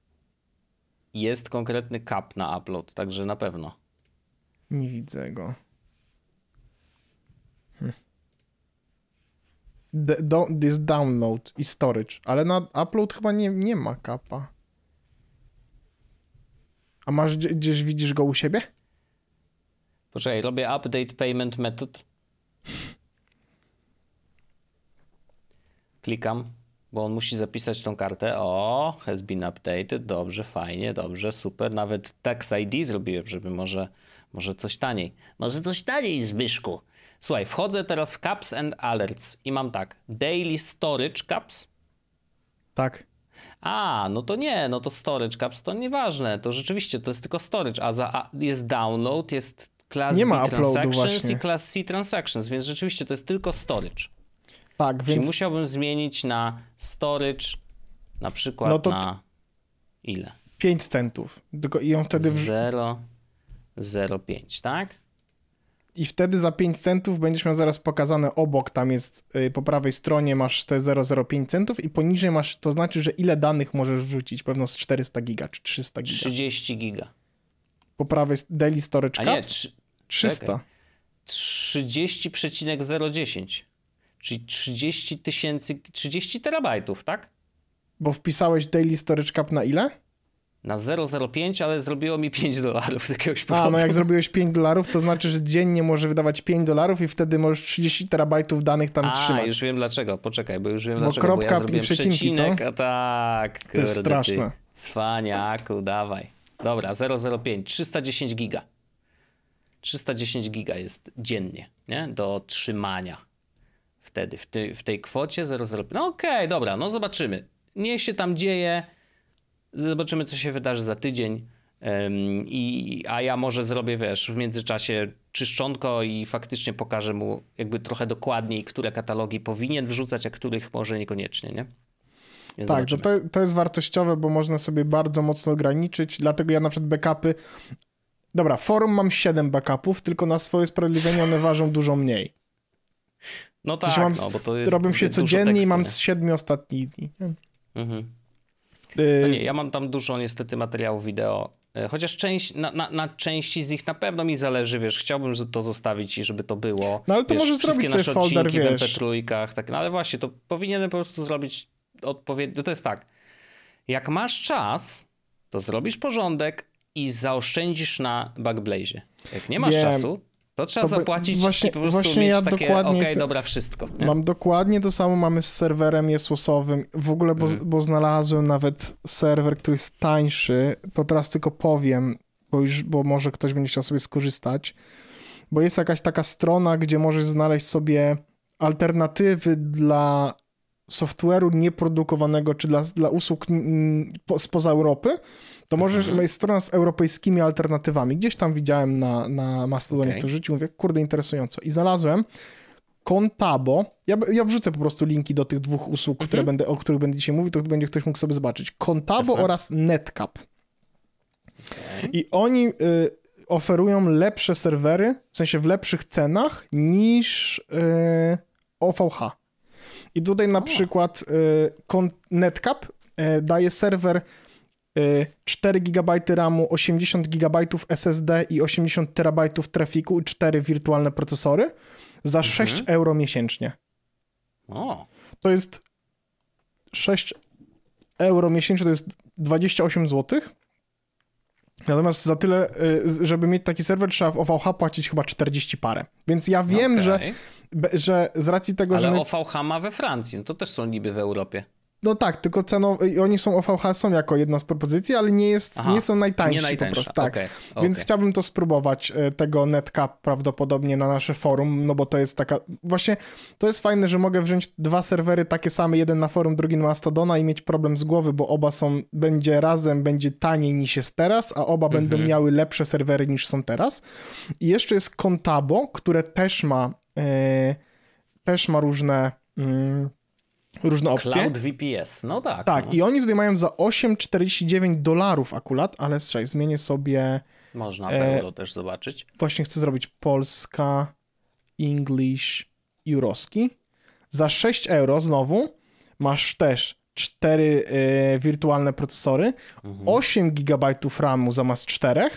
jest konkretny kap na upload, także na pewno. Nie widzę go. do, download i storage, ale na upload chyba nie, nie ma kapa. A masz gdzieś, widzisz go u siebie? Poczekaj, robię update payment method. Klikam, bo on musi zapisać tą kartę. O, has been updated. Dobrze, fajnie, dobrze, super. Nawet tax ID zrobiłem, żeby może, może coś taniej. Może coś taniej, Zbyszku. Słuchaj, wchodzę teraz w Caps and Alerts i mam tak, Daily Storage Caps. Tak. A, no to nie, no to storage caps to nieważne, to rzeczywiście to jest tylko storage, a, za, a jest download, jest class nie B transactions i class C transactions, więc rzeczywiście to jest tylko storage. Tak, Czyli więc... Czyli musiałbym zmienić na storage na przykład no to... na ile? 5 centów. I on wtedy... 0,05, tak? i wtedy za 5 centów będziesz miał zaraz pokazane obok, tam jest y, po prawej stronie masz te 0,05 centów i poniżej masz, to znaczy, że ile danych możesz wrzucić, pewno z 400 giga czy 300 giga. 30 giga. Po prawej daily storage A nie, caps? 300. 30,010, czyli 30 tysięcy, 30 terabajtów, tak? Bo wpisałeś daily storage cap na ile? na 0,05, ale zrobiło mi 5 dolarów z jakiegoś powodu. A, no jak zrobiłeś 5 dolarów, to znaczy, że dziennie może wydawać 5 dolarów i wtedy możesz 30 terabajtów danych tam a, trzymać. A, już wiem dlaczego, poczekaj, bo już wiem bo dlaczego, kropka bo ja przecinek, co? a tak. To jest straszne. Cwaniaku, dawaj. Dobra, 0,05, 310 giga. 310 giga jest dziennie, nie? Do trzymania. Wtedy, w, tej, w tej kwocie 0,05. No okej, okay, dobra, no zobaczymy. Nie się tam dzieje Zobaczymy, co się wydarzy za tydzień. I, a ja może zrobię, wiesz, w międzyczasie czyszczonko i faktycznie pokażę mu jakby trochę dokładniej, które katalogi powinien wrzucać, a których może niekoniecznie, nie? Więc tak, że to, to jest wartościowe, bo można sobie bardzo mocno ograniczyć, dlatego ja na przykład backupy... Dobra, forum mam 7 backupów, tylko na swoje sprawiedliwienie one ważą dużo mniej. No tak, mam, no, bo to jest... Robię się codziennie tekstu, i mam z 7 ostatnich dni. Mhm. No nie, yy, ja mam tam dużo niestety materiałów wideo. Yy, chociaż część, na, na, na, części z nich na pewno mi zależy, wiesz, chciałbym to zostawić i żeby to było. No ale to wiesz, możesz zrobić nasze folder, odcinki wiesz. w MP3, tak, no ale właśnie, to powinienem po prostu zrobić odpowiednio, to jest tak, jak masz czas, to zrobisz porządek i zaoszczędzisz na Backblaze. Jak nie masz Wiem. czasu, to trzeba to zapłacić właśnie, i po prostu właśnie mieć ja takie, okej, okay, dobra, wszystko. Nie? Mam dokładnie to samo, mamy z serwerem jesłosowym, w ogóle, bo, mm. bo znalazłem nawet serwer, który jest tańszy, to teraz tylko powiem, bo, już, bo może ktoś będzie chciał sobie skorzystać, bo jest jakaś taka strona, gdzie możesz znaleźć sobie alternatywy dla software'u nieprodukowanego, czy dla, dla usług mm, spoza Europy, to możesz mhm. jest strona z europejskimi alternatywami. Gdzieś tam widziałem na, na Mastodonie okay. w to życiu, mówię, kurde, interesująco. I znalazłem Contabo. Ja, ja wrzucę po prostu linki do tych dwóch usług, mhm. które będę, o których będę dzisiaj mówił, to będzie ktoś mógł sobie zobaczyć. Contabo oraz Netcap. Okay. I oni y, oferują lepsze serwery, w sensie w lepszych cenach niż y, OVH. I tutaj na o. przykład y, Netcap y, daje serwer 4 GB RAMu, 80 GB SSD i 80 TB trafiku i 4 wirtualne procesory za mhm. 6 euro miesięcznie. O. To jest 6 euro miesięcznie, to jest 28 zł. Natomiast za tyle, y, żeby mieć taki serwer, trzeba w OVH płacić chyba 40 parę. Więc ja wiem, okay. że, że z racji tego, Ale że. My... OVH ma we Francji, no to też są niby w Europie. No tak, tylko cenowo, oni są OVH są jako jedna z propozycji, ale nie, jest, Aha, nie są najtańsi nie po prostu. Tak. Okay, okay. Więc chciałbym to spróbować, e, tego netcap prawdopodobnie na nasze forum, no bo to jest taka, właśnie to jest fajne, że mogę wziąć dwa serwery takie same, jeden na forum, drugi na Mastodona i mieć problem z głowy, bo oba są, będzie razem, będzie taniej niż jest teraz, a oba mhm. będą miały lepsze serwery niż są teraz. I jeszcze jest Contabo, które też ma, yy, też ma różne... Yy, różne opcje. Cloud VPS, no tak. Tak, no. i oni tutaj mają za 8,49 dolarów akurat, ale słuchaj, zmienię sobie... Można e, euro też zobaczyć. Właśnie chcę zrobić Polska, English i Za 6 euro znowu masz też 4 y, e, wirtualne procesory, mhm. 8 GB RAMu zamiast 4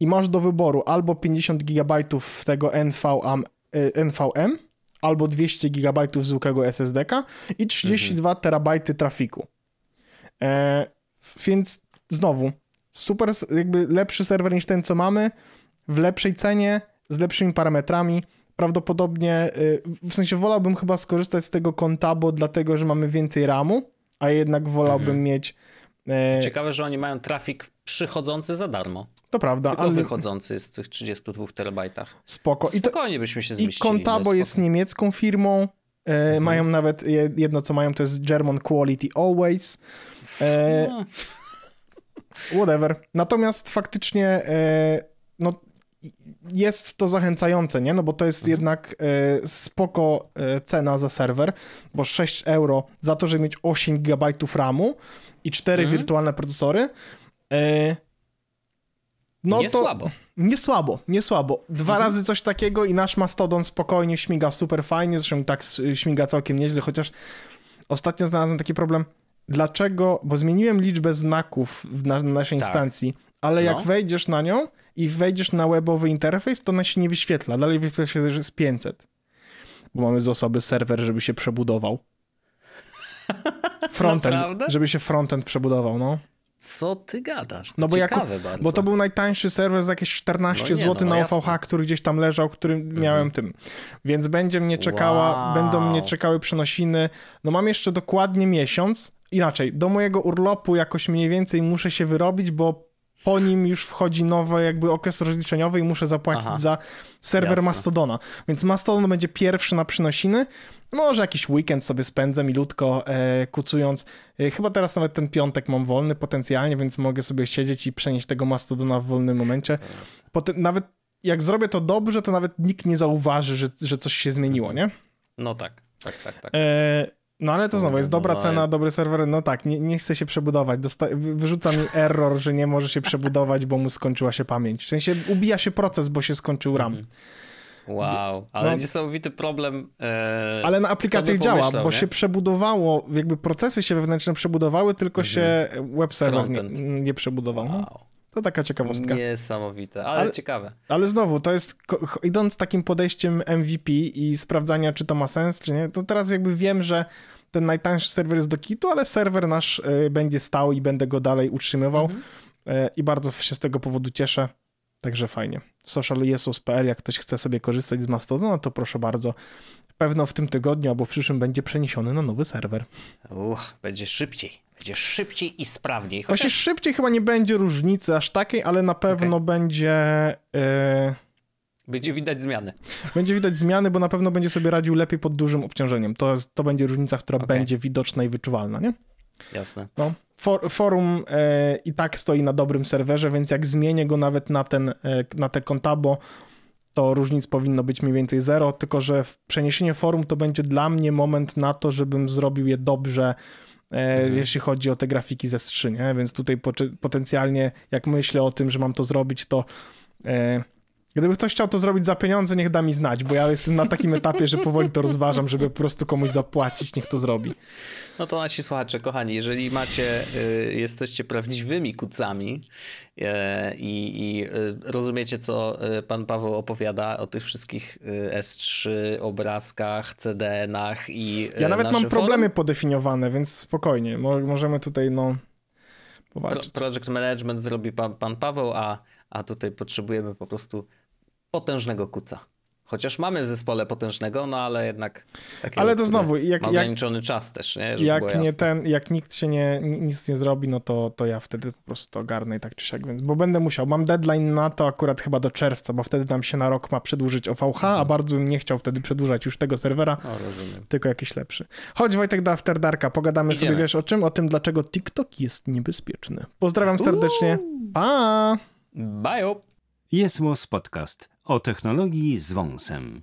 i masz do wyboru albo 50 GB tego NVM, y, e, NVM albo 200 GB zwykłego SSD-ka i 32 mhm. terabajty trafiku. E, więc znowu, super, jakby lepszy serwer niż ten, co mamy, w lepszej cenie, z lepszymi parametrami. Prawdopodobnie, y, w sensie wolałbym chyba skorzystać z tego bo dlatego że mamy więcej RAMu, a jednak wolałbym mhm. mieć. E... Ciekawe, że oni mają trafik przychodzący za darmo. To prawda. Tylko ale... wychodzący z tych 32 terabajtach. Spoko. Spokojnie I to... byśmy się zmieścili. I Contabo no, jest niemiecką firmą. E, mhm. Mają nawet, jedno co mają to jest German Quality Always. E, no. Whatever. Natomiast faktycznie e, no, jest to zachęcające, nie? No bo to jest mhm. jednak e, spoko e, cena za serwer, bo 6 euro za to, żeby mieć 8 GB RAMu i 4 mhm. wirtualne procesory. E, no nie to, słabo. Nie słabo, nie słabo. Dwa mhm. razy coś takiego i nasz Mastodon spokojnie śmiga super fajnie, zresztą tak śmiga całkiem nieźle, chociaż ostatnio znalazłem taki problem. Dlaczego? Bo zmieniłem liczbę znaków na, na naszej tak. instancji, ale no. jak wejdziesz na nią i wejdziesz na webowy interfejs, to ona się nie wyświetla. Dalej wyświetla się, że jest 500. Bo mamy z osoby serwer, żeby się przebudował. Frontend, żeby się frontend przebudował, no co ty gadasz? To no bo, ciekawe jako, bardzo. bo to był najtańszy serwer za jakieś 14 no zł no, na OVH, no jasne. który gdzieś tam leżał, który mhm. miałem tym. Więc będzie mnie czekała, wow. będą mnie czekały przenosiny. No mam jeszcze dokładnie miesiąc. Inaczej, do mojego urlopu jakoś mniej więcej muszę się wyrobić, bo po nim już wchodzi nowy jakby okres rozliczeniowy i muszę zapłacić Aha. za serwer Jasne. Mastodona. Więc Mastodon będzie pierwszy na przynosiny. Może jakiś weekend sobie spędzę milutko e, kucując. E, chyba teraz nawet ten piątek mam wolny potencjalnie, więc mogę sobie siedzieć i przenieść tego Mastodona w wolnym momencie. Potem, nawet jak zrobię to dobrze, to nawet nikt nie zauważy, że, że coś się zmieniło, nie? No tak, tak, tak. tak. E, no ale to znowu jest dobra no, cena, dobry serwer. No tak, nie, nie chce się przebudować. Dosta wyrzuca mi error, że nie może się przebudować, bo mu skończyła się pamięć. W sensie ubija się proces, bo się skończył RAM. Mhm. Wow, ale no, niesamowity problem. E, ale na aplikacjach pomyślał, działa, bo nie? się przebudowało, jakby procesy się wewnętrzne przebudowały, tylko mhm. się web server nie, nie, przebudował. No. Wow. To taka ciekawostka. Niesamowite, ale, ale, ciekawe. Ale znowu, to jest, idąc takim podejściem MVP i sprawdzania, czy to ma sens, czy nie, to teraz jakby wiem, że ten najtańszy serwer jest do kitu, ale serwer nasz e, będzie stał i będę go dalej utrzymywał mhm. E, i bardzo się z tego powodu cieszę. Także fajnie. Socialjesus.pl, jak ktoś chce sobie korzystać z Mastodona, no to proszę bardzo. Pewno w tym tygodniu albo w przyszłym będzie przeniesiony na nowy serwer. Uch, będzie szybciej gdzie szybciej i sprawniej. Chociaż... Właśnie szybciej chyba nie będzie różnicy aż takiej, ale na pewno okay. będzie... Yy... Będzie widać zmiany. Będzie widać zmiany, bo na pewno będzie sobie radził lepiej pod dużym obciążeniem. To, jest, to będzie różnica, która okay. będzie widoczna i wyczuwalna, nie? Jasne. No. For, forum e, i tak stoi na dobrym serwerze, więc jak zmienię go nawet na, ten, e, na te konta, bo to różnic powinno być mniej więcej zero, tylko że przeniesienie forum to będzie dla mnie moment na to, żebym zrobił je dobrze E, mhm. jeśli chodzi o te grafiki ze skrzynie, więc tutaj potencjalnie jak myślę o tym, że mam to zrobić, to e, Gdyby ktoś chciał to zrobić za pieniądze, niech da mi znać, bo ja jestem na takim etapie, że powoli to rozważam, żeby po prostu komuś zapłacić, niech to zrobi. No to nasi słuchacze, kochani, jeżeli macie, y, jesteście prawdziwymi kucami y, i, i y, rozumiecie, co pan Paweł opowiada o tych wszystkich S3, obrazkach, CDN-ach i Ja nawet mam problemy forum? podefiniowane, więc spokojnie, możemy tutaj no Projekt Pro, project management zrobi pan, pan Paweł, a a tutaj potrzebujemy po prostu potężnego kuca. Chociaż mamy w zespole potężnego, no ale jednak. ale to znowu, jak, ma ograniczony jak, czas też, nie? Żeby jak, nie ten, jak nikt się nie, nic nie zrobi, no to, to ja wtedy po prostu to ogarnę i tak czy siak, więc, bo będę musiał. Mam deadline na to akurat chyba do czerwca, bo wtedy nam się na rok ma przedłużyć OVH, mhm. a bardzo bym nie chciał wtedy przedłużać już tego serwera. O, rozumiem. Tylko jakiś lepszy. Chodź Wojtek do After Darka, pogadamy Idziemy. sobie, wiesz o czym? O tym, dlaczego TikTok jest niebezpieczny. Pozdrawiam serdecznie. Uuu. Pa! Bye! Jest Podcast o technologii z wąsem.